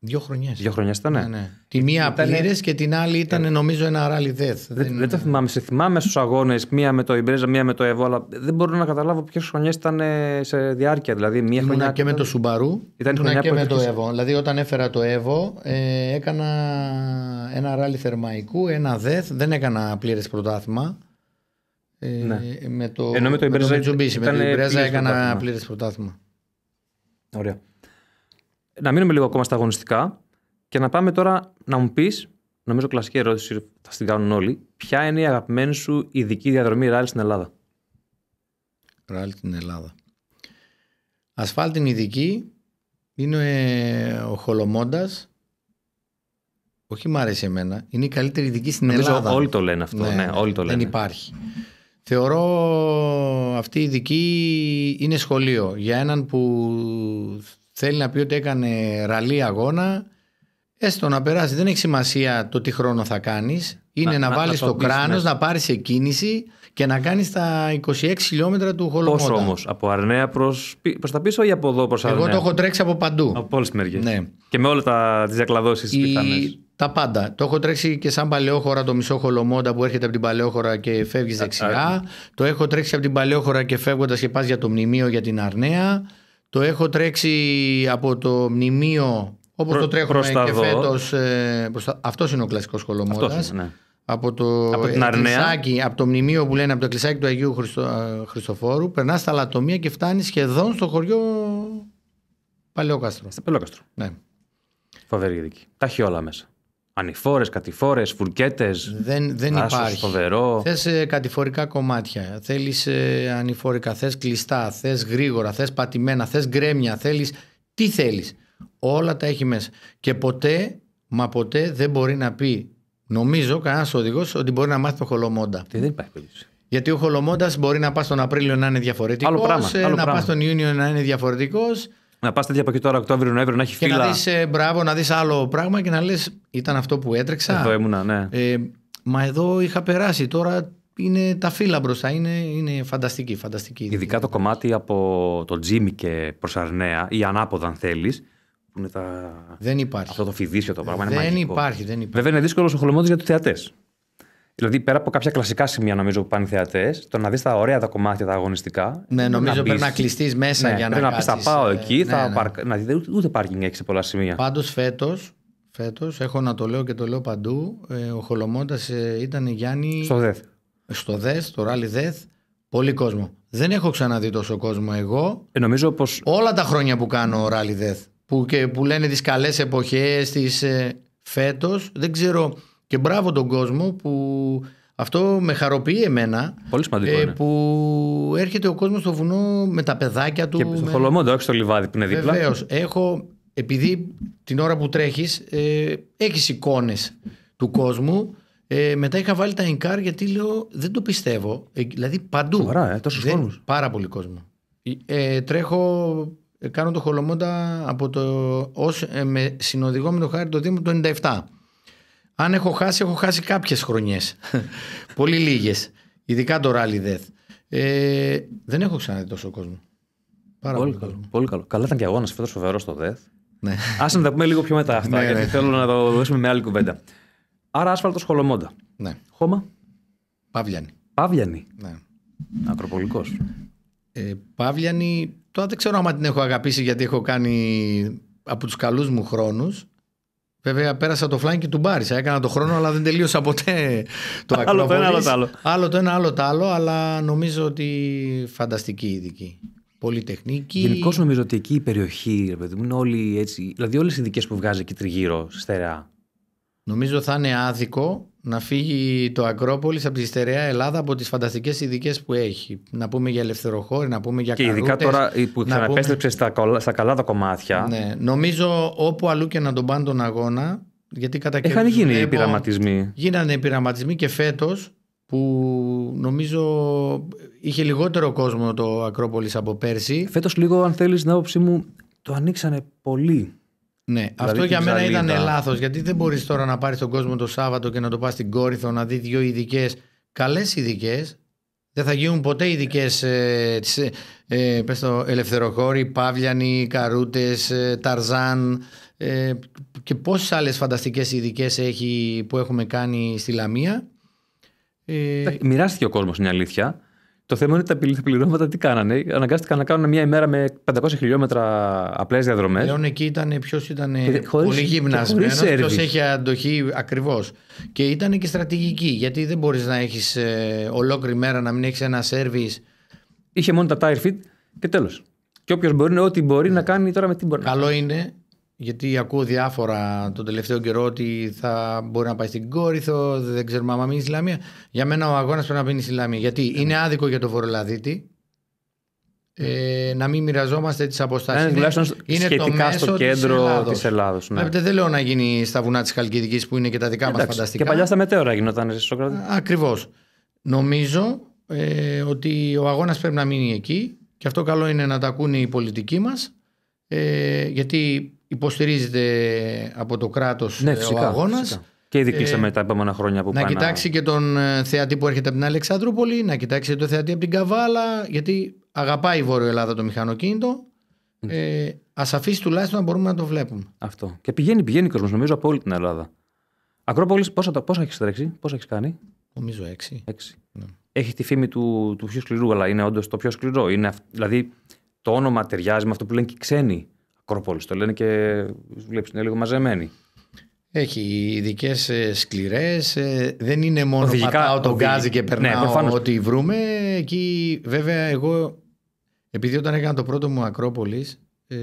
Speaker 1: Δύο χρονιές. Δύο χρονιές ήταν. Ναι. ναι, ναι. Τη μία ήταν... πλήρες
Speaker 2: και την άλλη ήταν ε, νομίζω ένα ράλι death. Δεν, δεν, δεν το θυμάμαι. Σε
Speaker 1: θυμάμαι στους αγώνες, μία με το Ιμπρέζα, μία με το Εύω, αλλά δεν μπορώ να καταλάβω ποιες χρονιές ήταν ε, σε
Speaker 2: διάρκεια. Δηλαδή, μία Ήμουνα χρονιά και ήταν... με το Σουμπαρού. Ήταν Ήμουνα και με το Εύω. Δηλαδή, όταν έφερα το Εύω, ε, έκανα ένα ράλι θερμαϊκού, ένα death. Δεν έκανα πλήρες πρωτάθλημα. Ε, ναι. με το, το Ιμπρέζα, με το Mitsubishi, με το Ιμπρέζα έκανα πλήρες πρωτάθλημα.
Speaker 1: Ωραία να μείνουμε λίγο ακόμα στα αγωνιστικά και να πάμε τώρα να μου πεις, νομίζω κλασική ερώτηση θα την κάνουν όλοι, ποια είναι η αγαπημένη
Speaker 2: σου ειδική διαδρομή ράλι στην Ελλάδα. Ράλι στην Ελλάδα. Ασφάλτην ειδική είναι ο Χολομόντα. όχι μ' αρέσει εμένα. Είναι η καλύτερη ειδική στην Νομίζω Ελλάδα. Όλοι το λένε αυτό. Ναι, ναι, όλοι το λένε. Δεν υπάρχει. Θεωρώ αυτή η ειδική είναι σχολείο για έναν που Θέλει να πει ότι έκανε ραλή αγώνα. Έστω να περάσει. Δεν έχει σημασία το τι χρόνο θα κάνεις. Είναι να, να, βάλει το κράνος, ναι. να πάρεις εκκίνηση και να κάνεις τα 26 χιλιόμετρα του Χολομότα. Πώς όμως,
Speaker 1: από Αρνέα προς προς τα πίσω ή από εδώ προς Αρνέα. Εγώ το έχω
Speaker 2: τρέξει από παντού. Από όλε τι μεριέ. Ναι. Και με όλα τα... τις διακλαδώσεις πιθανές. Τα πάντα. Το έχω τρέξει και σαν παλαιόχώρα το μισό χολομόντα που έρχεται από την παλαιόχώρα και φεύγεις δεξιά. Το έχω τρέξει από την παλαιόχώρα και φεύγοντας και πας για το μνημείο για την Αρνέα. Το έχω τρέξει από το μνημείο όπως το τρέχουμε και δω. φέτος. Ε, αυτός είναι ο κλασικός Κολομόδας. Ναι. Από το, από, από το μνημείο που λένε από το εκκλησάκι του Αγίου Χριστο, Χριστοφόρου περνάς στα Λατομεία και φτάνεις σχεδόν στο χωριό Παλαιόκαστρο. Στα Παλαιόκαστρο.
Speaker 1: Ναι. Φοβερή δική. Τα έχει όλα μέσα. Ανηφόρες, κατηφόρες, φουρκέτες. Δεν, δεν υπάρχει. Φοβερό.
Speaker 2: Θες ε, κατηφορικά κομμάτια. Θέλεις ε, ανηφορικά. Θες κλειστά. Θες γρήγορα. Θες πατημένα. Θες γκρέμια. Θέλεις. Τι θέλεις. Όλα τα έχει μέσα. Και ποτέ, μα ποτέ δεν μπορεί να πει, νομίζω, κανένας οδηγός ότι μπορεί να μάθει το χολομόντα. Τι δεν υπάρχει περίπτωση. Γιατί ο χολομόντας μπορεί να πας τον Απρίλιο να είναι διαφορετικός, ε, να πας τον Ιούνιο να είναι διαφορετικός. Να πας τετοια εκεί πακέτο τώρα Οκτώβριο-Νοέμβριο να έχει φύλλα. Και να δεις ε, μπράβο, να δεις άλλο πράγμα και να λες ήταν αυτό που έτρεξα. Εδώ ήμουνα, ναι. Ε, μα εδώ είχα περάσει. Τώρα είναι τα φύλλα μπροστά. Είναι, είναι φανταστική, φανταστική.
Speaker 1: Ειδικά το κομμάτι από το Τζίμι και προς Αρνέα ή ανάποδα, αν θέλεις. τα... Δεν υπάρχει. Αυτό το φιδίσιο το πράγμα. Δεν είναι μαγικό. υπάρχει, δεν υπάρχει. Βέβαια είναι δύσκολο ο για τους θεατές. Δηλαδή, πέρα από κάποια κλασικά σημεία νομίζω που πάνε θεατές, το να δεις τα ωραία τα κομμάτια τα αγωνιστικά. Ναι, νομίζω πρέπει να κλειστείς μέσα ναι, για να να Πρέπει να πεις, θα πάω ε, εκεί, ναι, ναι. να ούτε πάρκινγκ έχει σε πολλά σημεία.
Speaker 2: Πάντως φέτος, φέτος, έχω να το λέω και το λέω παντού, ε, ο Χολομόντα ε, ήταν Γιάννη. Στο ΔΕΘ. Στο ΔΕΘ, το ράλι ΔΕΘ. Πολύ κόσμο. Δεν έχω ξαναδεί τόσο κόσμο εγώ. Ε, νομίζω πως... Όλα τα χρόνια που κάνω ράλι ΔΕΘ. Που, που λένε τις καλές εποχές, τις. Ε, δεν ξέρω και μπράβο τον κόσμο που αυτό με χαροποιεί εμένα. Πολύ σημαντικό. Ε, είναι. Που έρχεται ο κόσμος στο βουνό με τα παιδάκια του. Και στο με...
Speaker 1: όχι στο λιβάδι που είναι δίπλα. Βεβαίως.
Speaker 2: Έχω, επειδή την ώρα που τρέχεις, ε, έχεις εικόνες του κόσμου. Ε, μετά είχα βάλει τα Ινκάρ γιατί λέω δεν το πιστεύω. Ε, δηλαδή παντού. Ωραία, ε, τόσο δεν, Πάρα πολύ κόσμο. Ε, ε τρέχω, ε, κάνω το χολομόντα από το, ως, ε, με συνοδηγό με το χάρη το Δήμο το 97. Αν έχω χάσει, έχω χάσει κάποιες χρονιές. <laughs> Πολύ λίγες. Ειδικά το Rally δεθ. Ε, δεν έχω ξαναδεί τόσο κόσμο. Πάρα πολύ, καλό.
Speaker 1: καλό. Πολύ καλό. Καλά ήταν και αγώνας φέτος φοβερός στο ΔΕΘ. Ναι. να τα πούμε λίγο πιο μετά αυτά, ναι, γιατί ναι. θέλω να το δώσουμε με άλλη κουβέντα. Άρα άσφαλτος χολομόντα.
Speaker 2: Ναι. Χώμα. Παύλιανη. Παύλιανη. Ναι. Ακροπολικός. Ε, Παύλιανη, τώρα δεν ξέρω αν την έχω αγαπήσει γιατί έχω κάνει από τους καλούς μου χρόνους. Βέβαια, πέρασα το φλάνκι του Μπάρισα. Έκανα το χρόνο, αλλά δεν τελείωσα ποτέ το <laughs> Άλλο το ένα, άλλο το άλλο. Άλλο το ένα, άλλο το άλλο, αλλά νομίζω ότι φανταστική ειδική. Πολυτεχνική. Γενικώς νομίζω ότι εκεί η περιοχή, είναι όλοι έτσι. Δηλαδή, όλες οι ειδικές που βγάζει εκεί τριγύρω, στερεά, Νομίζω θα είναι άδικο να φύγει το Ακρόπολης από τη στερεά Ελλάδα από τις φανταστικές ειδικές που έχει. Να πούμε για ελευθεροχώρη, να πούμε για Και ειδικά τώρα που θα επέστρεψε
Speaker 1: στα, καλά τα κομμάτια. Ναι,
Speaker 2: νομίζω όπου αλλού και να τον πάνε τον αγώνα. Γιατί κατά Είχαν γίνει οι πειραματισμοί. Γίνανε οι πειραματισμοί και φέτος που νομίζω είχε λιγότερο κόσμο το Ακρόπολης από πέρσι. Φέτος λίγο αν θέλεις την άποψή μου το ανοίξανε πολύ ναι, δηλαδή αυτό για μένα ήταν λάθος. Γιατί δεν μπορείς τώρα να πάρεις τον κόσμο το Σάββατο και να το πας στην Κόρυθο να δει δύο ειδικές. Καλές ειδικές. Δεν θα γίνουν ποτέ ειδικές. Ε, ε, ε, πες το Ελευθεροχώρη, Παύλιανοι, Καρούτες, ε, Ταρζάν. Ε, και πόσες άλλες φανταστικές ειδικές έχει που έχουμε κάνει στη Λαμία. Ε...
Speaker 1: Μοιράστηκε ο κόσμος, είναι αλήθεια. Το θέμα είναι ότι τα πληρώματα τι
Speaker 2: κάνανε. Αναγκάστηκαν να κάνουν μια ημέρα με 500 χιλιόμετρα απλές διαδρομές. Λέω εκεί ήταν ποιο ε, ήταν πολύ γυμνασμένο, ποιο έχει αντοχή ακριβώς. Και ήταν και στρατηγική, γιατί δεν μπορείς να έχεις ε, ολόκληρη μέρα να μην έχεις ένα σερβις. Είχε μόνο τα tire fit και τέλος. Και όποιος μπορεί, ό,τι μπορεί να κάνει τώρα με τι μπορεί. Καλό είναι γιατί ακούω διάφορα τον τελευταίο καιρό ότι θα μπορεί να πάει στην Κόριθο, δεν ξέρουμε άμα μείνει Ισλαμία. Για μένα ο αγώνας πρέπει να μείνει Ισλαμία. Γιατί ε, ναι. είναι άδικο για τον Βορολαδίτη ε, να μην μοιραζόμαστε τις αποστάσεις. Ναι, είναι, σχετικά το μέσο στο κέντρο της Ελλάδος. Ναι. δεν λέω να γίνει στα βουνά της Χαλκιδικής που είναι και τα δικά μας φανταστικά. Και παλιά στα μετέωρα γινόταν, εσύ Ακριβώς. Νομίζω ε, ότι ο αγώνας πρέπει να μείνει εκεί και αυτό καλό είναι να τα ακούνε οι πολιτικοί μας. Ε, γιατί υποστηρίζεται από το κράτος ναι, ε, ο αγώνα. Και ειδικήσαμε ε, τα
Speaker 1: επόμενα χρόνια που Να πάνω... κοιτάξει
Speaker 2: και τον ε, θεατή που έρχεται από την Αλεξανδρούπολη, να κοιτάξει τον θεατή από την Καβάλα, γιατί αγαπάει η Βόρεια Ελλάδα το μηχανοκίνητο. Ναι. Ε, Ας αφήσει τουλάχιστον να μπορούμε να το βλέπουμε. Αυτό. Και πηγαίνει, πηγαίνει κόσμος, νομίζω,
Speaker 1: από όλη την Ελλάδα. Ακρόπολης, πόσα, πόσα έχεις τρέξει, πόσα έχεις κάνει. Νομίζω έξι. έξι. Ναι. Έχει τη φήμη του, του πιο σκληρού, αλλά είναι όντως το πιο σκληρό. Είναι, δηλαδή το όνομα ταιριάζει με αυτό που λένε και οι ξένοι. Ακρόπολη το λένε και βλέπεις είναι λίγο μαζεμένη.
Speaker 2: Έχει ειδικές ε, σκληρές. Ε, δεν είναι μόνο Οδηγικά, πατάω τον γκάζι και ναι, περνάω ναι, ό,τι βρούμε. Εκεί βέβαια εγώ, επειδή όταν έκανα το πρώτο μου Ακρόπολης, ε,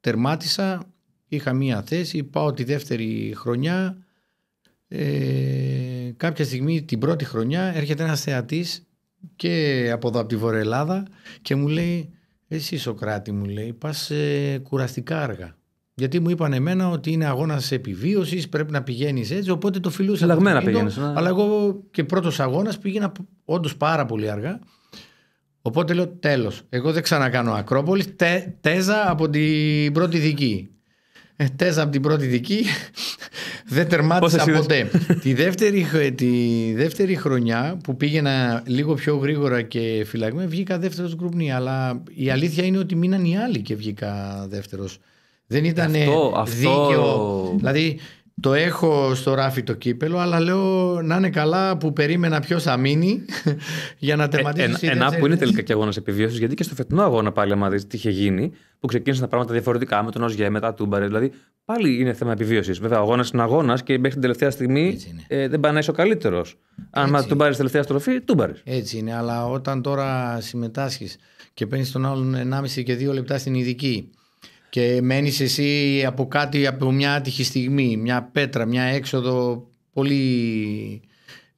Speaker 2: τερμάτισα, είχα μία θέση, πάω τη δεύτερη χρονιά. Ε, κάποια στιγμή την πρώτη χρονιά έρχεται ένας θεατής και από εδώ από τη Βορειοελλάδα και μου λέει εσύ Σοκράτη μου λέει πας ε, κουραστικά αργά. Γιατί μου είπαν εμένα ότι είναι αγώνας επιβίωσης, πρέπει να πηγαίνεις έτσι. Οπότε το φιλούσα. Αλλαγμένα πηγαίνεις. Ναι. Αλλά εγώ και πρώτος αγώνας πήγαινα όντως πάρα πολύ αργά. Οπότε λέω τέλος. Εγώ δεν ξανακάνω Ακρόπολης. τέζα από την πρώτη δική. Ε, Τέσσερα από την πρώτη δική δεν τερμάτισα ποτέ. τη, δεύτερη, χρονιά που πήγαινα λίγο πιο γρήγορα και φυλακμένα βγήκα δεύτερος γκρουπνί. Αλλά η αλήθεια είναι ότι μείναν οι άλλοι και βγήκα δεύτερος. Δεν ε, ήταν δίκαιο. Δηλαδή το έχω στο ράφι το κύπελο, αλλά λέω να είναι καλά που περίμενα ποιος θα μείνει <laughs> για να ε, τερματίσει. Ε, ένα που είναι τελικά
Speaker 1: και αγώνας επιβίωσης, γιατί και στο φετινό αγώνα πάλι, αν δεις τι είχε γίνει, που ξεκίνησαν τα πράγματα διαφορετικά με τον Οζιέ, μετά Τούμπαρε. Δηλαδή πάλι είναι θέμα επιβίωσης. Βέβαια, ο αγώνας είναι αγώνας και μέχρι την τελευταία στιγμή ε, δεν πάει να είσαι ο καλύτερος.
Speaker 2: Αν μα τον πάρει τελευταία στροφή, Τούμπαρες. Έτσι είναι, αλλά όταν τώρα συμμετάσχεις και παίρνεις τον άλλον 1,5 και 2 λεπτά στην ειδική και μένεις εσύ από κάτι, από μια άτυχη στιγμή, μια πέτρα, μια έξοδο πολύ,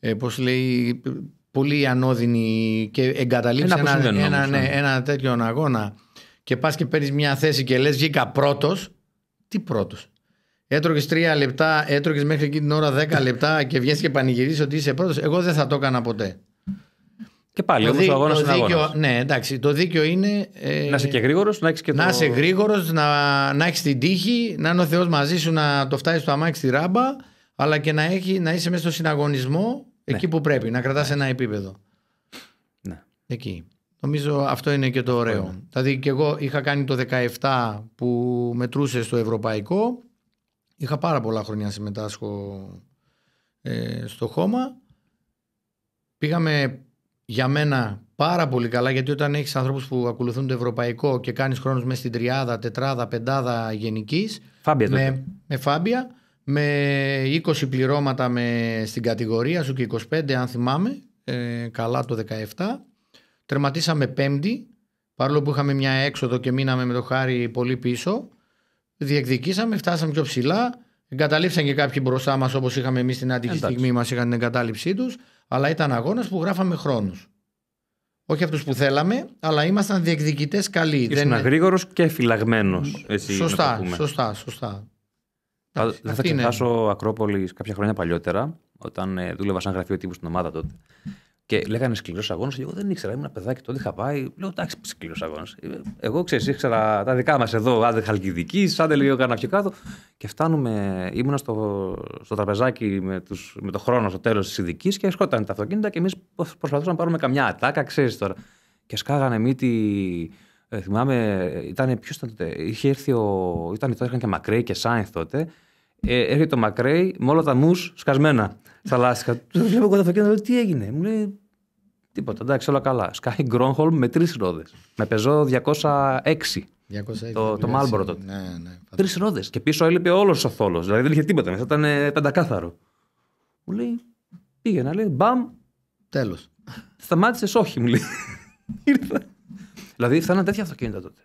Speaker 2: ε, πώς λέει, πολύ ανώδυνη και εγκαταλείψει ένα, ένα, ένα, ναι. Ναι, τέτοιο αγώνα και πά και παίρνεις μια θέση και λες, βγήκα πρώτος, τι πρώτος. Έτρωγες τρία λεπτά, έτρωγες μέχρι εκείνη την ώρα δέκα λεπτά και βγαίνει και πανηγυρίζεις ότι είσαι πρώτος. Εγώ δεν θα το έκανα ποτέ. Και πάλι όμω ο Το δίκιο είναι. Ναι, ε, να είσαι και γρήγορος, να έχεις και Να είσαι γρήγορος, να, να έχεις την τύχη, να είναι ο Θεός μαζί σου να το φτάσεις στο αμάξι στη ράμπα, αλλά και να, έχει, να είσαι μέσα στο συναγωνισμό ναι. εκεί που πρέπει, να κρατάς ένα επίπεδο. Ναι. Εκεί. Νομίζω αυτό είναι και το ωραίο. Ναι. Δηλαδή και εγώ είχα κάνει το 17 που μετρούσε στο ευρωπαϊκό. Είχα πάρα πολλά χρόνια συμμετάσχω ε, στο χώμα. Πήγαμε για μένα πάρα πολύ καλά γιατί όταν έχεις ανθρώπους που ακολουθούν το ευρωπαϊκό και κάνεις χρόνους μέσα στην τριάδα, τετράδα, πεντάδα γενικής φάμπια με, με φάμπια με 20 πληρώματα με, στην κατηγορία σου και 25 αν θυμάμαι ε, καλά το 17 τερματίσαμε πέμπτη παρόλο που είχαμε μια έξοδο και μείναμε με το χάρι πολύ πίσω διεκδικήσαμε, φτάσαμε πιο ψηλά εγκαταλείψαν και κάποιοι μπροστά μας όπως είχαμε εμείς την άτυχη στιγμή μας είχαν την εγκατάλειψή τους αλλά ήταν αγώνα που γράφαμε χρόνους. Όχι αυτούς που θέλαμε, αλλά ήμασταν διεκδικητές καλοί. Ήσουν Δεν...
Speaker 1: γρήγορος και φυλαγμένος. Σωστά, σωστά, σωστά. Θα, θα, θα ξεχάσω Ακρόπολη κάποια χρόνια παλιότερα, όταν ε, δούλευα σαν γραφείο τύπου στην ομάδα τότε. Και λέγανε σκληρός αγώνας, και εγώ δεν ήξερα, ήμουν παιδάκι τότε, είχα πάει. Λέω εντάξει, σκληρός αγώνας. Ε, εγώ ξέρεις, ήξερα τα δικά μας εδώ, άντε χαλκιδική, άντε λίγο κάνα κάτω. Και φτάνουμε, ήμουνα στο, στο τραπεζάκι με, τους, με το χρόνο στο τέλος της ειδικής και σκότανε τα αυτοκίνητα και εμείς προσπαθούσαμε να πάρουμε καμιά ατάκα, ξέρεις τώρα. Και σκάγανε μύτη ε, θυμάμαι, ήταν, ποιος ήταν τότε, είχε έρθει ο, ήταν, είχαν και Μακρέι και Σάινθ τότε ε, έρχεται το Μακρέι με όλα τα μους σκασμένα στα λάστιχα. Του βλέπω εγώ το αυτοκίνητο, λέω τι έγινε. Μου λέει τίποτα, εντάξει, όλα καλά. Σκάει Γκρόνχολμ με τρεις ρόδες. Με πεζό 206.
Speaker 2: 206, το, Μάλμπορο τότε. Ναι, ναι,
Speaker 1: Τρεις ρόδες. Και πίσω έλειπε όλος ο θόλος. Δηλαδή δεν είχε τίποτα μέσα. Ήταν πεντακάθαρο. Μου λέει, πήγαινα, λέει, μπαμ. Τέλος. Σταμάτησες, όχι, μου λέει. <laughs> Ήρθα. δηλαδή φτάναν τέτοια αυτοκίνητα τότε.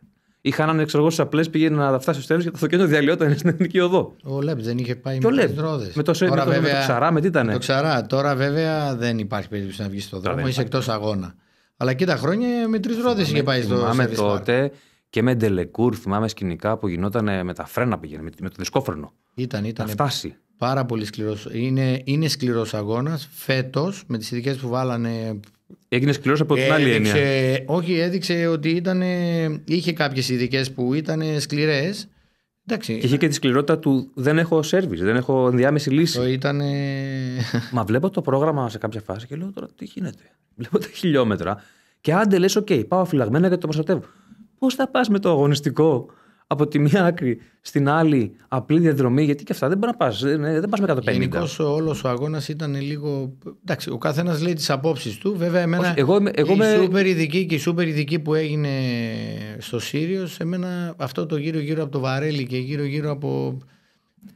Speaker 1: Είχαν έναν εξωργό στι απλές, πήγαινε να φτάσει στο τέλος και το αυτοκίνητο διαλυόταν <laughs> στην ελληνική
Speaker 2: οδό. Ο Λεμπ δεν είχε πάει με τι ρόδε. Με το, τώρα, με, με το ξαρά, τι ήταν. Το ξαρά. Τώρα βέβαια δεν υπάρχει περίπτωση να βγεις στον δρόμο, είσαι εκτός αγώνα. Αλλά και τα χρόνια με τρεις ρόδες είχε πάει στο Θυμάμαι
Speaker 1: τότε και με ντελεκούρ, θυμάμαι σκηνικά που γινόταν με τα φρένα πήγαινε, με το
Speaker 2: δισκόφρενο. Ήταν, ήταν. Να φτάσει. Πάρα πολύ σκληρός. Είναι, είναι σκληρός αγώνας. Φέτος με τις ειδικές που βάλανε
Speaker 1: Έγινε σκληρός από την άλλη έννοια.
Speaker 2: Όχι, έδειξε ότι ήταν, είχε κάποιες ειδικές που ήταν σκληρές. Εντάξει, και είχε και τη
Speaker 1: σκληρότητα του δεν έχω σερβις, δεν έχω ενδιάμεση λύση. Το Μα βλέπω το πρόγραμμα σε κάποια φάση και λέω τώρα τι γίνεται. Βλέπω τα χιλιόμετρα. Και άντε λες, οκ, okay, πάω φυλαγμένα και το προστατεύω. Πώς θα πας με το αγωνιστικό από τη μία άκρη στην άλλη απλή
Speaker 2: διαδρομή, γιατί και αυτά δεν μπορείς να πας. Ε, δεν πας με 150. Γενικώ όλος ο αγώνας ήταν λίγο. Εντάξει, ο καθένας λέει τις απόψεις του. Βέβαια, εμένα. Όχι, εγώ, εγώ η με... σούπερ ειδική και η σούπερ ειδική που έγινε στο Σύριο, εμένα αυτό το γύρω-γύρω από το Βαρέλι και γύρω-γύρω από.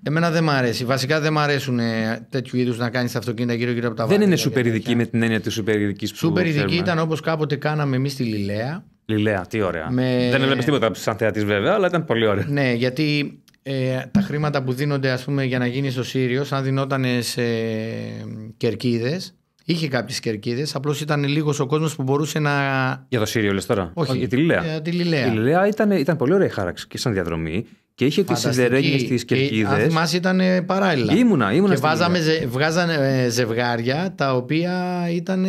Speaker 2: Εμένα δεν μ' αρέσει. Βασικά δεν μ' αρέσουν ε, τέτοιου είδους να κάνεις τα αυτοκίνητα γύρω-γύρω από τα Βαρέλι.
Speaker 1: Δεν είναι σούπερ ειδική με την έννοια της σούπερ ειδικής που. Σούπερ ήταν
Speaker 2: όπως κάποτε κάναμε εμείς στη Λιλέα
Speaker 1: Λιλέα, τι ωραία. Δεν έβλεπες τίποτα σαν θεατής βέβαια, αλλά ήταν πολύ ωραία.
Speaker 2: Ναι, γιατί ε, τα χρήματα που δίνονται ας πούμε, για να γίνεις ο Σύριος, αν δινόταν σε κερκίδες, είχε κάποιες κερκίδες, απλώς ήταν λίγος ο κόσμος που μπορούσε να.
Speaker 1: Για το Σύριο, λες τώρα. Όχι, για τη Λιλέα. Για τη Λιλέα, η Λιλέα ήταν, ήταν πολύ ωραία η χάραξη και σαν διαδρομή και είχε τις σιδερένιε τη κερκίδε. Αν θυμάσαι,
Speaker 2: ήταν παράλληλα. Ήμουνα, ήμουνα. Και βάζαμε, ζε, βγάζανε ε, ζευγάρια τα οποία ήταν.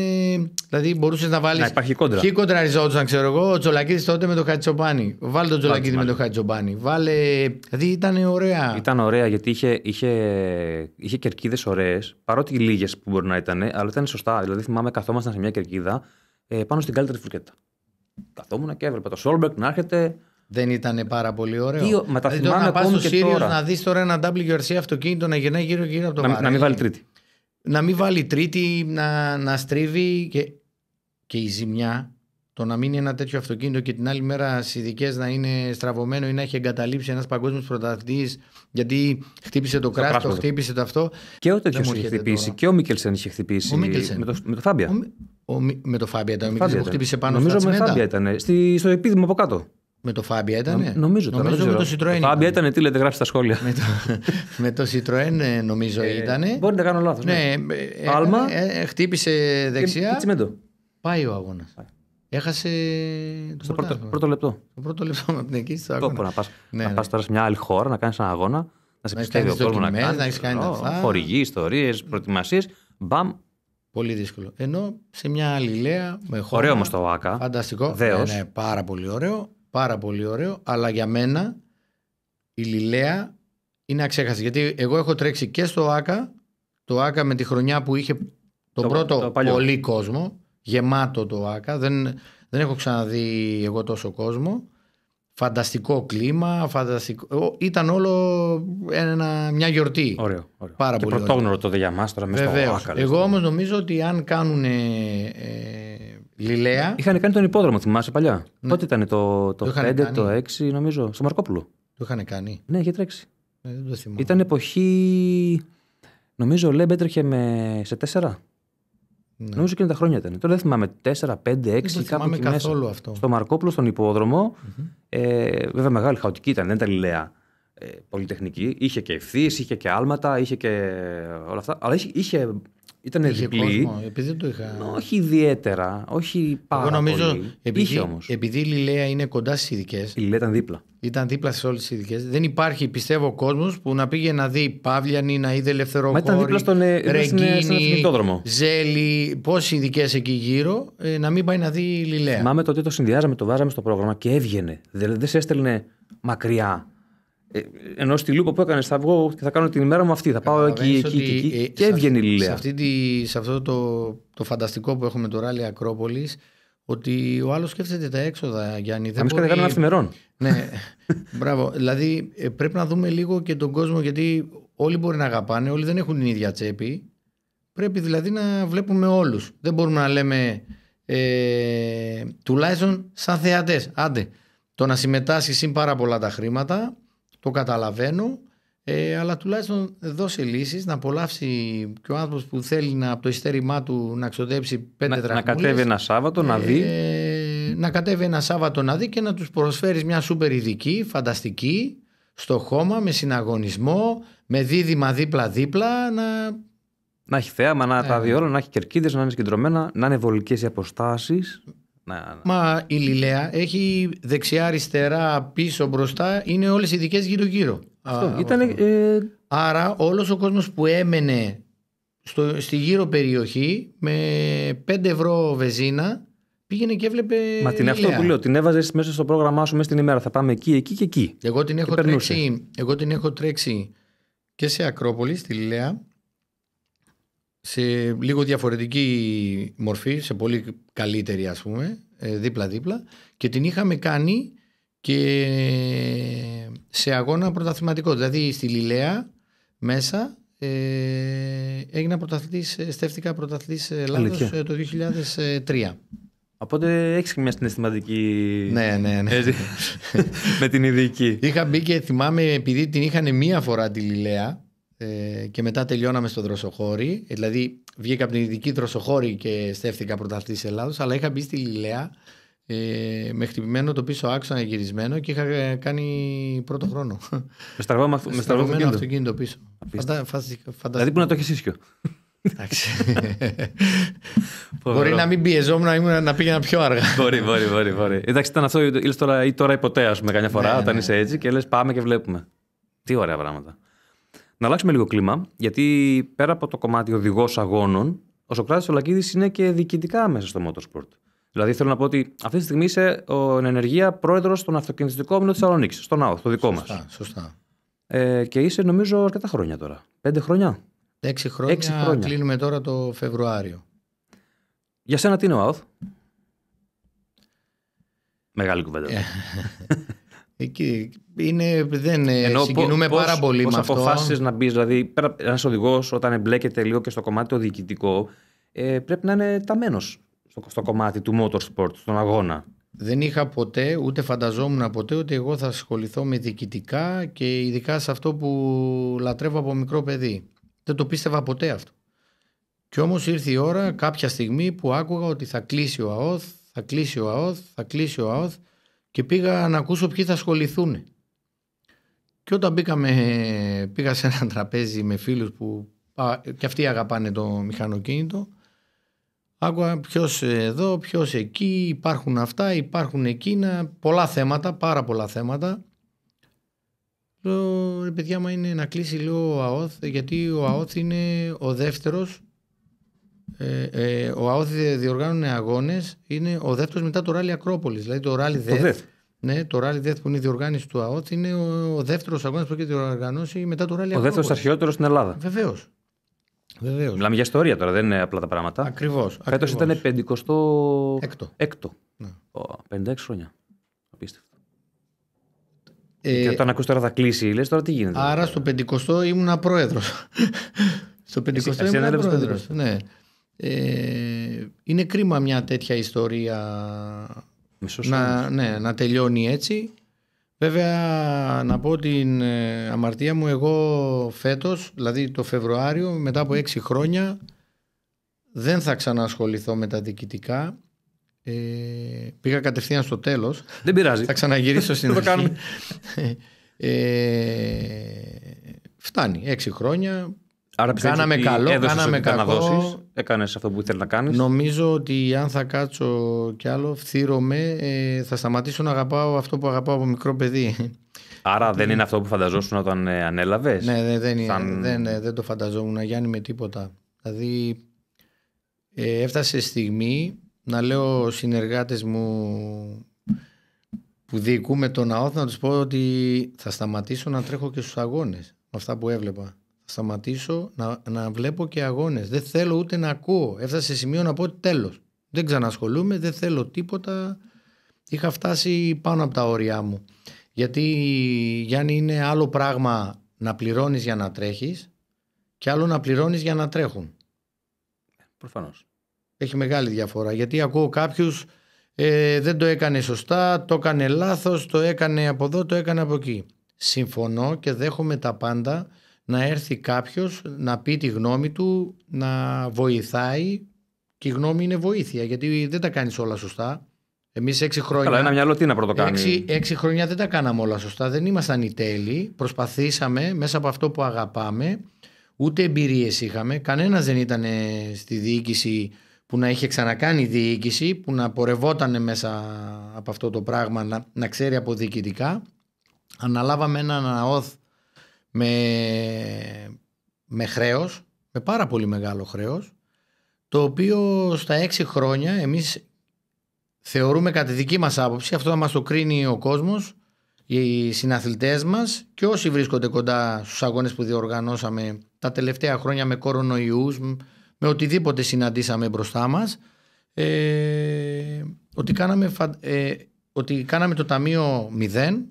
Speaker 2: Δηλαδή μπορούσες να βάλεις. Να υπάρχει κόντρα. Ποιοι κοντραριζόντουσαν, ξέρω εγώ, ο Τζολακίδη τότε με το Χατζοπάνι. Βάλε τον Τζολακίδη με το Χατζοπάνι. Βάλε. Δηλαδή ήταν ωραία.
Speaker 1: Ήταν ωραία γιατί είχε, είχε, είχε κερκίδες ωραίες, παρότι λίγες που μπορεί να ήταν, αλλά ήταν σωστά. Δηλαδή θυμάμαι καθόμασταν σε μια κερκίδα ε, πάνω στην καλύτερη φουρκέτα. Καθόμουν
Speaker 2: και έβλεπα το Σόλμπεκ να έρχεται δεν ήταν πάρα πολύ ωραίο. Τι, μα τα δηλαδή, ακόμη και τώρα. Να δεις τώρα ένα WRC αυτοκίνητο να γυρνάει γύρω γύρω από το να, Να μην βάλει τρίτη. Να μην βάλει τρίτη, να, να στρίβει και, και η ζημιά. Το να μείνει ένα τέτοιο αυτοκίνητο και την άλλη μέρα στις ειδικές να είναι στραβωμένο ή να έχει εγκαταλείψει ένας παγκόσμιος πρωταθλητής γιατί χτύπησε το, κράτο, το χτύπησε το αυτό. Και ο τέτοιος χτυπήσει.
Speaker 1: Τώρα. Και ο Μίκελσεν είχε χτυπήσει. Ο Μίκελσεν. Με, το, με το Φάμπια. Ο, ο, με το Φάμπια ήταν. Ο Μίκελσεν που χτύπησε πάνω Νομίζω στο Νομίζω με Φάμπια ήταν. Ε,
Speaker 2: στο επίδημο από κάτω. Με το Φάμπια ήταν. νομίζω, νομίζω, νομίζω με το Citroën. Φάμπια ήταν, τι λέτε, γράψτε τα σχόλια. με, το, με το Citroën ε, νομίζω ε, ήταν. Μπορεί να κάνω λάθος. Ναι, ναι. Ε, ε, Άλμα. Ε, ε, χτύπησε δεξιά. Και, Πάει ο αγώνας. Έχασε. Το στο πρώτο, πρώτο, λεπτό. Το πρώτο λεπτό με <laughs> την εκεί Τόπο να πας
Speaker 1: ναι, ναι. τώρα σε μια άλλη χώρα να κάνεις ένα αγώνα.
Speaker 2: Να σε πιστεύει ο κόσμος να κάνει. Να έχεις κάνει Χορηγοί,
Speaker 1: ιστορίες, προετοιμασίες. Μπαμ,
Speaker 2: Πολύ δύσκολο. Ενώ σε μια άλλη λέα. Ωραίο όμως το ΑΚΑ. Φανταστικό. Ναι, ναι, πάρα πολύ ωραίο πάρα πολύ ωραίο, αλλά για μένα η Λιλέα είναι αξέχαστη. Γιατί εγώ έχω τρέξει και στο ΆΚΑ, το ΆΚΑ με τη χρονιά που είχε τον το, πρώτο πολύ κόσμο, γεμάτο το ΆΚΑ, δεν, δεν έχω ξαναδεί εγώ τόσο κόσμο. Φανταστικό κλίμα, φανταστικό... ήταν όλο ένα, μια γιορτή. Ωραίο, ωραίο. Πάρα πολύ πρωτόγνωρο το δε στο ΆΚΑ. Εγώ όμως νομίζω ότι αν κάνουν ε, Λιλέα. Είχαν κάνει τον υπόδρομο, θυμάσαι παλιά. Ναι.
Speaker 1: Τότε ήταν το, το, 5, κάνει. το 6, νομίζω. Στο Μαρκόπουλο. Το είχαν κάνει. Ναι, είχε τρέξει. Ε, δεν το θυμάμαι. Ήταν εποχή. Νομίζω ο Λέμπ έτρεχε με... σε 4. Ναι. Νομίζω και τα χρόνια ήταν. Τώρα δεν θυμάμαι 4, 5, 6, δεν κάπου εκεί μέσα. Αυτό. Στο Μαρκόπουλο, στον υποδρομο ε, βέβαια μεγάλη χαοτική ήταν, δεν ήταν λιλέα ε, πολυτεχνική. Είχε και ευθύς, είχε και άλματα, είχε και όλα αυτά. Αλλά είχε, είχε ήταν διπλή. Κόσμο,
Speaker 2: επειδή το είχα... Όχι ιδιαίτερα, όχι πάρα Εγώ νομίζω, πολύ. Επειδή, η Λιλέα είναι κοντά στις ειδικές. Η Λιλέα ήταν δίπλα. Ήταν δίπλα σε όλες τις ειδικές. Δεν υπάρχει, πιστεύω, κόσμος που να πήγε να δει ή να είδε Ελευθεροκόρη. Μα ήταν δίπλα στον ε, Ρεγκίνη, Ζέλη, πόσε ειδικές εκεί γύρω, ε, να μην πάει να δει η Λιλέα.
Speaker 1: Θυμάμαι ότι το συνδυάζαμε, το βάζαμε στο πρόγραμμα και έβγαινε. Δεν, δεν σε έστελνε μακριά ε, ενώ στη λούπα που έκανες,
Speaker 2: θα βγω και θα κάνω την ημέρα
Speaker 1: μου αυτή. Θα πάω εκεί, εκεί, εκεί, ε, και έβγαινε η Λιλέα. Σε,
Speaker 2: σε αυτό το, το φανταστικό που έχουμε το ράλι Ακρόπολης, ότι ο άλλος σκέφτεται τα έξοδα, Γιάννη. Εμεί μπορεί... καταγάμε αυθημερών. Ναι, <laughs> μπράβο. Δηλαδή ε, πρέπει να δούμε λίγο και τον κόσμο, γιατί όλοι μπορεί να αγαπάνε, όλοι δεν έχουν την ίδια τσέπη. Πρέπει δηλαδή να βλέπουμε όλους. Δεν μπορούμε να λέμε ε, τουλάχιστον σαν θεατές. Άντε, το να συμμετάσχεις συν πάρα πολλά τα χρήματα το καταλαβαίνω. Ε, αλλά τουλάχιστον δώσε λύσεις να απολαύσει και ο άνθρωπος που θέλει να, από το ειστέρημά του να ξοδέψει πέντε να, να κατέβει ένα Σάββατο να ε, δει. να κατέβει ένα Σάββατο να δει και να τους προσφέρεις μια σούπερ ειδική, φανταστική, στο χώμα, με συναγωνισμό, με δίδυμα δίπλα-δίπλα. Να... να έχει θέαμα, να ε. τα δει όλα, να έχει
Speaker 1: κερκίδες, να είναι συγκεντρωμένα, να είναι βολικές οι αποστάσεις. Ναι, ναι.
Speaker 2: Μα η Λιλέα έχει δεξιά-αριστερά, πίσω, μπροστά, είναι δικε ειδικές γύρω-γύρω. Αυτό. Ε, Άρα όλος ο κόσμος που έμενε στη γύρω περιοχή με 5 ευρώ βεζίνα πήγαινε και έβλεπε. Μα την αυτό που λέω, την έβαζες μέσα στο πρόγραμμά σου μέσα στην ημέρα. Θα πάμε εκεί, εκεί και εκεί. Εγώ την έχω, τρέξει, εγώ την έχω τρέξει και σε Ακρόπολη, στη Λιλέα σε λίγο διαφορετική μορφή, σε πολύ καλύτερη ας πούμε, ε, δίπλα-δίπλα και την είχαμε κάνει και σε αγώνα πρωταθληματικό. Δηλαδή στη Λιλέα μέσα ε, έγινα πρωταθλητής, ε, στέφτηκα πρωταθλητής Ελλάδος ε, το 2003. Οπότε έχεις μια συναισθηματική. Ναι, ναι, ναι. <laughs> με την ειδική. Είχα μπει και θυμάμαι, επειδή την είχαν μία φορά τη Λιλέα, ε, και μετά τελειώναμε στο δροσοχώρι ε, δηλαδή βγήκα από την ειδική Δροσοχώρη και στέφθηκα πρωταθλή της Ελλάδος, αλλά είχα μπει στη Λιλέα ε, με χτυπημένο το πίσω άξονα γυρισμένο και είχα ε, κάνει πρώτο χρόνο. Με στραβό με αυτοκίνητο πίσω. Φαντα, φανταστικό. Δηλαδή που να το έχεις
Speaker 1: ίσιο. Εντάξει. μπορεί να
Speaker 2: μην πιεζόμουν να, να πήγαινα πιο αργά.
Speaker 1: μπορεί, μπορεί, μπορεί. Εντάξει, ήταν αυτό. ή τώρα, ή τώρα ας πούμε, καμιά ναι, φορά, όταν ναι. είσαι έτσι και λες πάμε και βλέπουμε. Τι ωραία πράγματα. Να αλλάξουμε λίγο κλίμα, γιατί πέρα από το κομμάτι οδηγός αγώνων, ο Σοκράτης Ολακίδη είναι και διοικητικά μέσα στο motorsport. Δηλαδή, θέλω να πω ότι αυτή τη στιγμή είσαι ο, ενεργεία πρόεδρος των αυτοκινητιστικών τη Θεσσαλονίκης, στον ΝΑΟ, το δικό μα. Σωστά. Μας. σωστά. Ε, και είσαι νομίζω αρκετά χρόνια τώρα. Πέντε χρόνια. Έξι χρόνια, Έξι χρόνια.
Speaker 2: Κλείνουμε τώρα το Φεβρουάριο.
Speaker 1: Για σένα τι είναι ο ΑΟΘ. Μεγάλη κουβέντα. Ε, Εκεί
Speaker 2: είναι, δεν ε, Ενώ, συγκινούμε πώς, πάρα πολύ με αυτό. αποφάσεις
Speaker 1: να μπεις, δηλαδή ένας οδηγός όταν εμπλέκεται λίγο και στο κομμάτι το διοικητικό
Speaker 2: ε, πρέπει να είναι ταμένος στο, στο κομμάτι του motorsport, στον αγώνα. Δεν είχα ποτέ, ούτε φανταζόμουν ποτέ ότι εγώ θα ασχοληθώ με διοικητικά και ειδικά σε αυτό που λατρεύω από μικρό παιδί. Δεν το πίστευα ποτέ αυτό. Κι όμως ήρθε η ώρα κάποια στιγμή που άκουγα ότι θα κλείσει ο ΑΟΘ, θα κλείσει ο ΑΟΘ, θα κλείσει ο ΑΟΘ και πήγα να ακούσω ποιοι θα ασχοληθούν. Και όταν πήγα σε ένα τραπέζι με φίλους που και αυτοί αγαπάνε το μηχανοκίνητο Άκουγα ποιος εδώ, ποιος εκεί, υπάρχουν αυτά, υπάρχουν εκείνα, πολλά θέματα, πάρα πολλά θέματα. Λέω, ρε παιδιά, μα είναι να κλείσει λίγο ο ΑΟΘ, γιατί ο ΑΟΘ είναι ο δεύτερος ε, ε, ο ΑΟΘ διοργάνωνε αγώνες. Είναι ο δεύτερος μετά το ράλι Ακρόπολη. Δηλαδή το ράλι ΔΕΘ. Ναι, το ράλι Death που είναι η διοργάνωση του ΑΟΘ είναι ο, ο δεύτερος αγώνας που έχει διοργανώσει μετά το Rally Ακρόπολη. Ο δεύτερος
Speaker 1: αρχαιότερος στην Ελλάδα. Βεβαίως. Μιλάμε για ιστορία τώρα, δεν είναι απλά τα πράγματα. Ακριβώς. Φέτος ήταν Έκτο. Ναι. 56 χρόνια. Απίστευτο. Ε, και όταν ακούς τώρα θα κλείσει, λες τώρα τι γίνεται.
Speaker 2: Άρα στο 50 ήμουν πρόεδρος. <laughs> στο 50 ήμουν πρόεδρο. Ναι. Ε, είναι κρίμα μια τέτοια ιστορία να, ναι, να τελειώνει έτσι. Βέβαια να πω την ε, αμαρτία μου εγώ φέτος, δηλαδή το Φεβρουάριο μετά από έξι χρόνια δεν θα ξανασχοληθώ με τα διοικητικά. Ε, πήγα κατευθείαν στο τέλος. Δεν πειράζει. θα ξαναγυρίσω <laughs> στην <laughs> ε, φτάνει έξι χρόνια. Άρα κάναμε καλό, κάναμε κακό.
Speaker 1: Έκανες αυτό που ήθελες να κάνεις.
Speaker 2: Νομίζω ότι αν θα κάτσω κι άλλο, φθύρομαι, ε, θα σταματήσω να αγαπάω αυτό που αγαπάω από μικρό παιδί.
Speaker 1: Άρα δεν είναι αυτό που φανταζόσουν όταν ε, ανέλαβες. Ναι, δεν, δεν, δεν,
Speaker 2: ε, δεν το φανταζόμουν, Γιάννη, με τίποτα. Δηλαδή, ε, έφτασε στιγμή να λέω συνεργάτες μου που διοικούμε τον ΑΟΘ να τους πω ότι θα σταματήσω να τρέχω και στους αγώνες με αυτά που έβλεπα σταματήσω να, να βλέπω και αγώνες. Δεν θέλω ούτε να ακούω. Έφτασε σε σημείο να πω τέλος. Δεν ξανασχολούμαι, δεν θέλω τίποτα. Είχα φτάσει πάνω από τα όρια μου. Γιατί, Γιάννη, είναι άλλο πράγμα να πληρώνεις για να τρέχεις και άλλο να πληρώνεις για να τρέχουν. Προφανώς. Έχει μεγάλη διαφορά. Γιατί ακούω κάποιους ε, δεν το έκανε σωστά, το έκανε λάθος, το έκανε από εδώ, το έκανε από εκεί. Συμφωνώ και δέχομαι τα πάντα να έρθει κάποιος να πει τη γνώμη του, να βοηθάει και η γνώμη είναι βοήθεια γιατί δεν τα κάνεις όλα σωστά. Εμείς έξι χρόνια. Καλά, ένα μυαλό
Speaker 1: τι να Έξι,
Speaker 2: έξι χρόνια δεν τα κάναμε όλα σωστά. Δεν ήμασταν οι τέλειοι. Προσπαθήσαμε μέσα από αυτό που αγαπάμε. Ούτε εμπειρίες είχαμε. Κανένας δεν ήταν ε, στη διοίκηση που να είχε ξανακάνει διοίκηση, που να πορευόταν μέσα από αυτό το πράγμα, να, να ξέρει αποδιοικητικά. Αναλάβαμε έναν ΑΟΘ με, με χρέος, με πάρα πολύ μεγάλο χρέος, το οποίο στα έξι χρόνια εμείς θεωρούμε κατά τη δική μας άποψη, αυτό θα μας το κρίνει ο κόσμος, οι συναθλητές μας και όσοι βρίσκονται κοντά στους αγώνες που διοργανώσαμε τα τελευταία χρόνια με κορονοϊούς, με οτιδήποτε συναντήσαμε μπροστά μας, ε, ότι, κάναμε, ε, ότι κάναμε το ταμείο μηδέν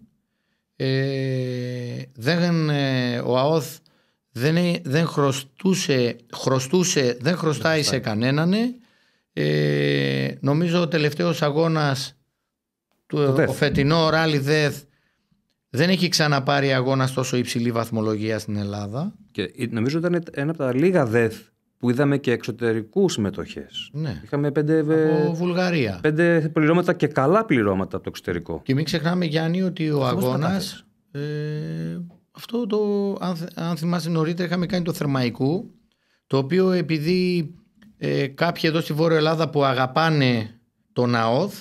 Speaker 2: ε, δεν, ε, ο ΑΟΘ δεν, δεν χρωστούσε, χρωστούσε, δεν χρωστάει σε κανέναν. Ε, νομίζω ο τελευταίος αγώνας του, φετινού ο φετινό ράλι ΔΕΘ δεν έχει ξαναπάρει αγώνας τόσο υψηλή βαθμολογία στην Ελλάδα. Και ε, νομίζω ήταν ένα από τα λίγα ΔΕΘ που είδαμε και εξωτερικούς συμμετοχές. Ναι. Είχαμε πέντε. Από ε,
Speaker 1: Βουλγαρία. Πέντε πληρώματα και καλά πληρώματα από το εξωτερικό.
Speaker 2: Και μην ξεχνάμε, Γιάννη, ότι ο αγώνα. Ε, αυτό το, αν, αν θυμάσαι νωρίτερα, είχαμε κάνει το θερμαϊκού το οποίο επειδή ε, κάποιοι εδώ στη Βόρεια Ελλάδα που αγαπάνε τον ΑΟΘ,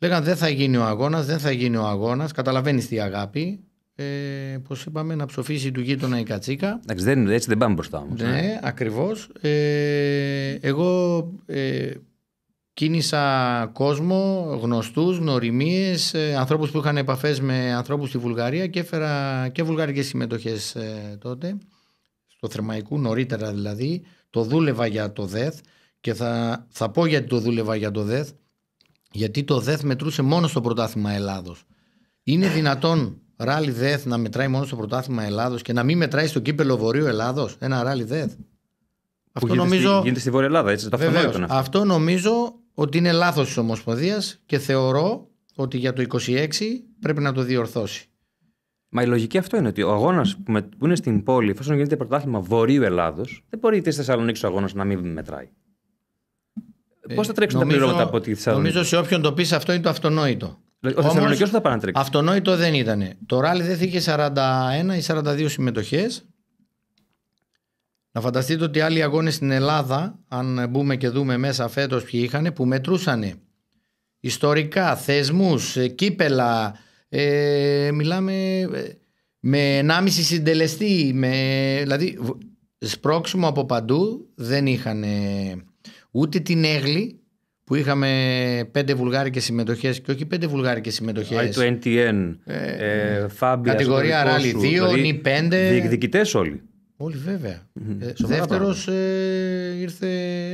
Speaker 2: λέγανε δεν θα γίνει ο αγώνας, δεν θα γίνει ο αγώνας. Καταλαβαίνεις τι αγάπη ε, πώς είπαμε, να ψοφήσει του γείτονα η κατσίκα.
Speaker 1: Εντάξει, δεν, έτσι δεν πάμε μπροστά ναι, ναι,
Speaker 2: ακριβώς. Ε, εγώ ε, κίνησα κόσμο, γνωστούς, γνωριμίες, ε, ανθρώπους που είχαν επαφές με ανθρώπους στη Βουλγαρία και έφερα και βουλγαρικές συμμετοχές ε, τότε, στο Θερμαϊκού, νωρίτερα δηλαδή. Το δούλευα για το ΔΕΘ και θα, θα πω γιατί το δούλευα για το ΔΕΘ, γιατί το ΔΕΘ μετρούσε μόνο στο πρωτάθλημα Ελλάδος. Είναι δυνατόν ράλι ΔΕΘ να μετράει μόνο στο πρωτάθλημα Ελλάδος και να μην μετράει στο κύπελο Βορείου Ελλάδος ένα ράλι ΔΕΘ. Αυτό γίνεται νομίζω. Στη, γίνεται
Speaker 1: στη Βόρεια Ελλάδα, έτσι. αυτό. Ναι.
Speaker 2: αυτό νομίζω ότι είναι λάθος της Ομοσπονδίας και θεωρώ ότι για το 26 πρέπει να το διορθώσει.
Speaker 1: Μα η λογική αυτό είναι ότι ο αγώνας που είναι στην πόλη, εφόσον γίνεται πρωτάθλημα Βορείου Ελλάδος, δεν μπορεί τη Θεσσαλονίκη ο αγώνας να μην μετράει.
Speaker 2: Ε, Πώς θα τρέξουν νομίζω, τα πληρώματα από τη Θεσσαλονίκη. Νομίζω σε όποιον το πεις αυτό είναι το αυτονόητο. Αυτονόητο δεν ήταν. Το ράλι δεν είχε 41 ή 42 συμμετοχές. Να φανταστείτε ότι άλλοι αγώνες στην Ελλάδα, αν μπούμε και δούμε μέσα φέτος ποιοι είχαν, που μετρούσαν ιστορικά, θεσμούς, κύπελα. Ε, μιλάμε ε, με 1,5 συντελεστή. Με, δηλαδή, σπρώξιμο από παντού δεν είχαν ούτε την έγλη που είχαμε πέντε βουλγάρικες συμμετοχές και όχι πέντε βουλγάρικες συμμετοχές.
Speaker 1: I2NTN, ε, ε Φάμπια, Κατηγορία Ράλι του δηλαδή, 5. Διεκδικητές όλοι.
Speaker 2: Όλοι βέβαια. Mm-hmm. Δεύτερος ε, ήρθε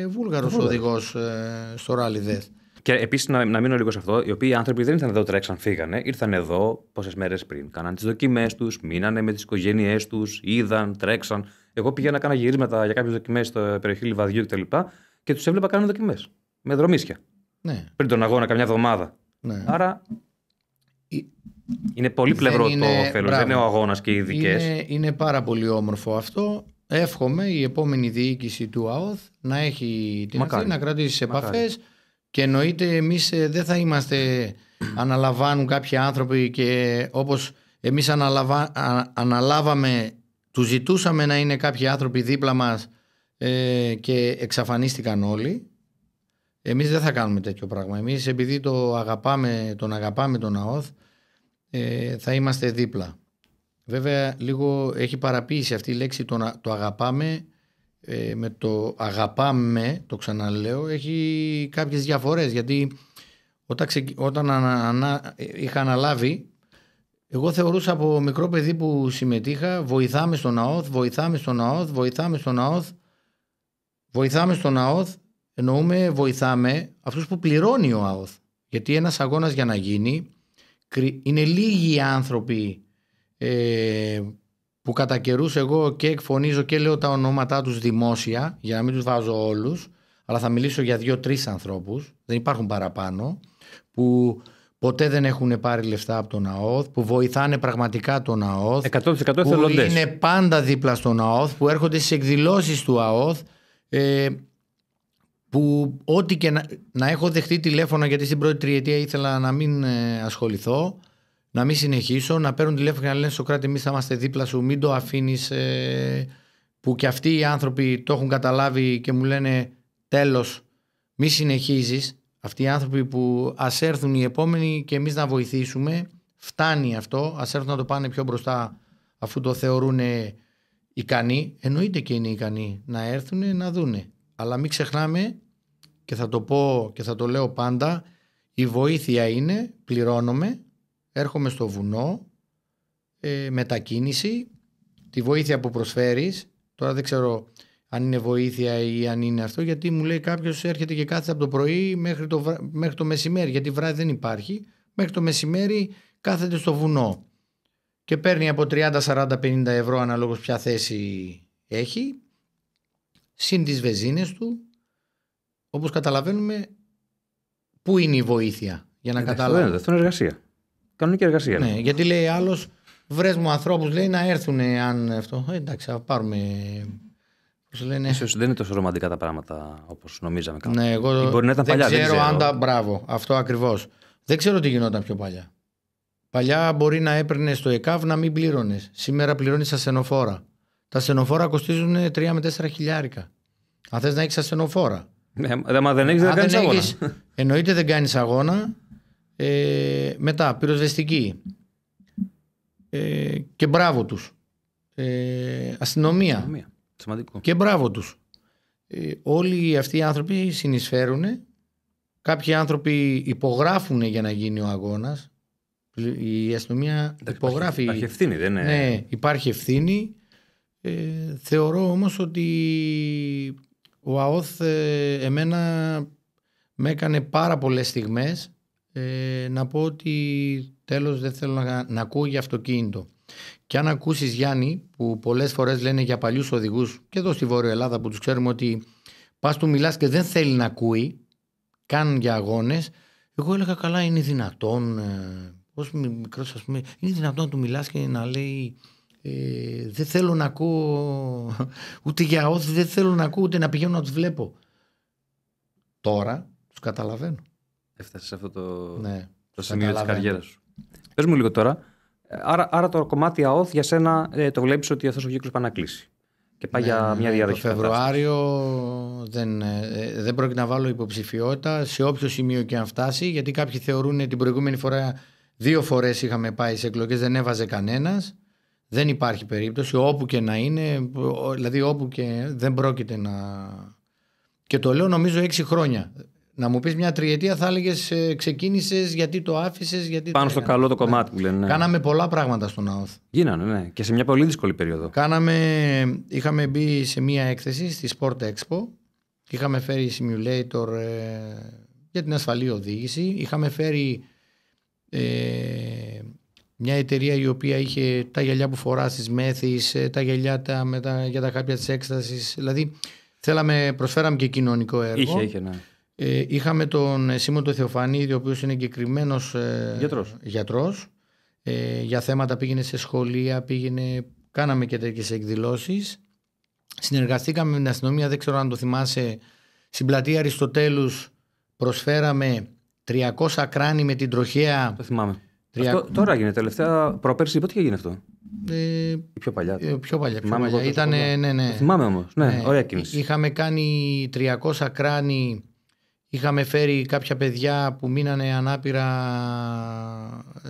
Speaker 2: Βούλγαρος οδηγός ε, στο Ράλι ΔΕΘ.
Speaker 1: Και επίσης να, να μείνω λίγο σε αυτό, οι οποίοι άνθρωποι δεν ήρθαν εδώ τρέξαν, φύγανε. Ήρθαν εδώ πόσες μέρες πριν. Κάναν τις δοκιμές τους, μείνανε με τις οικογένειές τους, είδαν, τρέξαν. Εγώ να κάνα γυρίσματα για κάποιες δοκιμές στο περιοχή Λιβαδιού κτλ. Και, και τους έβλεπα κάνουν δοκιμές με δρομίσια. Ναι. Πριν τον αγώνα, καμιά εβδομάδα.
Speaker 2: Ναι. Άρα.
Speaker 1: Είναι πολύ πλευρό το όφελο. Δεν είναι ο αγώνας και οι ειδικές. Είναι,
Speaker 2: είναι πάρα πολύ όμορφο αυτό. Εύχομαι η επόμενη διοίκηση του ΑΟΘ να έχει την ευθύνη να κρατήσει επαφές. Και εννοείται εμείς ε, δεν θα είμαστε. Αναλαμβάνουν κάποιοι άνθρωποι και όπως εμείς αναλαβα... αναλάβαμε, τους ζητούσαμε να είναι κάποιοι άνθρωποι δίπλα μας ε, και εξαφανίστηκαν όλοι. Εμείς δεν θα κάνουμε τέτοιο πράγμα. Εμείς επειδή το αγαπάμε, τον αγαπάμε τον ΑΟΘ ε, θα είμαστε δίπλα. Βέβαια λίγο έχει παραποίηση αυτή η λέξη το, το αγαπάμε ε, με το αγαπάμε, το ξαναλέω, έχει κάποιες διαφορές γιατί όταν, όταν ανα... Ανα... είχα αναλάβει εγώ θεωρούσα από μικρό παιδί που συμμετείχα βοηθάμε στον ΑΟΘ, βοηθάμε στον ΑΟΘ, βοηθάμε στον ΑΟΘ, βοηθάμε στον ΑΟΘ εννοούμε βοηθάμε αυτούς που πληρώνει ο ΑΟΘ. Γιατί ένας αγώνας για να γίνει είναι λίγοι οι άνθρωποι ε, που κατά καιρούς εγώ και εκφωνίζω και λέω τα ονόματά τους δημόσια για να μην τους βάζω όλους αλλά θα μιλήσω για δύο-τρεις ανθρώπους, δεν υπάρχουν παραπάνω που ποτέ δεν έχουν πάρει λεφτά από τον ΑΟΘ, που βοηθάνε πραγματικά τον ΑΟΘ 100% που είναι πάντα δίπλα στον ΑΟΘ, που έρχονται στις εκδηλώσεις του ΑΟΘ ε, που ό,τι και να, έχω δεχτεί τηλέφωνα γιατί στην πρώτη τριετία ήθελα να μην ε, ασχοληθώ, να μην συνεχίσω, να παίρνουν τηλέφωνα και να λένε Σοκράτη, εμείς θα είμαστε δίπλα σου, μην το αφήνεις. Ε, που και αυτοί οι άνθρωποι το έχουν καταλάβει και μου λένε τέλος, μη συνεχίζεις. Αυτοί οι άνθρωποι που ας έρθουν οι επόμενοι και εμείς να βοηθήσουμε, φτάνει αυτό, ας έρθουν να το πάνε πιο μπροστά αφού το θεωρούν ε, ικανοί. Εννοείται και είναι ικανοί να έρθουν να δούνε. Αλλά μην ξεχνάμε και θα το πω και θα το λέω πάντα, η βοήθεια είναι, πληρώνομαι, έρχομαι στο βουνό, ε, μετακίνηση, τη βοήθεια που προσφέρεις, τώρα δεν ξέρω αν είναι βοήθεια ή αν είναι αυτό, γιατί μου λέει κάποιος έρχεται και κάθεται από το πρωί μέχρι το, μέχρι το μεσημέρι, γιατί βράδυ δεν υπάρχει, μέχρι το μεσημέρι κάθεται στο βουνό και παίρνει από 30, 40, 50 ευρώ αναλόγως ποια θέση έχει, συν τις βεζίνες του, Όπως καταλαβαίνουμε, πού είναι η βοήθεια για να ε, καταλάβουμε. Δεν είναι εργασία. Κανονική εργασία. Ναι, γιατί λέει άλλος, βρες μου ανθρώπους, λέει να έρθουν αν αυτό. Ε, εντάξει, θα πάρουμε. Πώς λένε.
Speaker 1: Ίσως δεν είναι τόσο ρομαντικά τα πράγματα όπως νομίζαμε κάποτε.
Speaker 2: Ναι, εγώ μπορεί να ήταν δεν παλιά, ξέρω, δεν ξέρω αν τα. Μπράβο, αυτό ακριβώς. Δεν ξέρω τι γινόταν πιο παλιά. Παλιά μπορεί να έπαιρνε στο ΕΚΑΒ να μην πλήρωνες. Σήμερα πληρώνεις σενοφόρα. Τα σενοφόρα κοστίζουν 3 με 4 χιλιάρικα. Αν θες να έχεις ασθενοφόρα. Ναι, δεν έχεις, δεν κάνει αγώνα. εννοείται δεν κάνεις αγώνα. Ε, μετά, πυροσβεστική. Ε, και μπράβο τους. Ε, αστυνομία. Σημαντικό. Και μπράβο τους. Ε, όλοι αυτοί οι άνθρωποι συνεισφέρουν. Κάποιοι άνθρωποι υπογράφουν για να γίνει ο αγώνας. Η αστυνομία υπογράφει. Υπάρχει ευθύνη,
Speaker 1: δεν Ναι,
Speaker 2: υπάρχει ευθύνη. Ε, θεωρώ όμως ότι ο ΑΟΘ ε, εμένα με έκανε πάρα πολλές στιγμές ε, να πω ότι τέλος δεν θέλω να, να ακούω για αυτοκίνητο. Και αν ακούσεις Γιάννη που πολλές φορές λένε για παλιούς οδηγούς και εδώ στη Βόρεια Ελλάδα που τους ξέρουμε ότι πας του μιλάς και δεν θέλει να ακούει κάνουν για αγώνες εγώ έλεγα καλά είναι δυνατόν ε, ως μικρός ας πούμε είναι δυνατόν να του μιλάς και να λέει ε, δεν θέλω να ακούω ούτε για όθη, δεν θέλω να ακούω ούτε να πηγαίνω να τους βλέπω. Τώρα τους καταλαβαίνω. Έφτασες σε αυτό το, ναι, το σημείο της καριέρας. σου.
Speaker 1: Πες μου λίγο τώρα. Ε, άρα, άρα το κομμάτι ΑΟΘ για σένα ε, το βλέπεις ότι αυτό ο κύκλος πάει να κλείσει. Και πάει ναι, για ναι, μια διαδοχή. Ναι, το Φεβρουάριο
Speaker 2: δεν, ε, ε, δεν πρόκειται να βάλω υποψηφιότητα σε όποιο σημείο και αν φτάσει γιατί κάποιοι θεωρούν την προηγούμενη φορά δύο φορές είχαμε πάει σε εκλογές, δεν έβαζε κανένας. Δεν υπάρχει περίπτωση όπου και να είναι, δηλαδή όπου και δεν πρόκειται να. Και το λέω νομίζω έξι χρόνια. Να μου πεις μια τριετία, θα έλεγες ξεκίνησες, γιατί το άφησες. Γιατί Πάνω στο ε, καλό
Speaker 1: το ναι. κομμάτι που λένε. Ναι. Κάναμε
Speaker 2: πολλά πράγματα στον ΑΟΘ. Γίνανε, ναι. Και σε μια πολύ δύσκολη περίοδο. Κάναμε, είχαμε μπει σε μια έκθεση στη Sport Expo. Είχαμε φέρει simulator ε, για την ασφαλή οδήγηση. Είχαμε φέρει ε, μια εταιρεία η οποία είχε τα γυαλιά που φοράς στι μέθης, ε, τα γυαλιά τα, με για τα χάπια της έκστασης. Δηλαδή θέλαμε, προσφέραμε και κοινωνικό έργο. Είχε, είχε, ναι. Ε, είχαμε τον Σίμω το Θεοφανίδη, ο οποίος είναι εγκεκριμένος ε, γιατρός. Ε, για θέματα πήγαινε σε σχολεία, πήγαινε, κάναμε και τέτοιες εκδηλώσεις. Συνεργαστήκαμε με την αστυνομία, δεν ξέρω αν το θυμάσαι, στην πλατεία Αριστοτέλους προσφέραμε 300 κράνη με την τροχέα. Το θυμάμαι αυτό,
Speaker 1: τώρα γίνεται. Τελευταία προπέρσι, πότε και αυτό. Ε, ε, πιο παλιά. πιο παλιά. Πιο παλιά. Ήταν, ναι, ναι. Θυμάμαι όμως. Ναι, ναι,
Speaker 2: ωραία κίνηση. Είχαμε κάνει 300 κράνη. Είχαμε φέρει κάποια παιδιά που μείνανε ανάπηρα ε,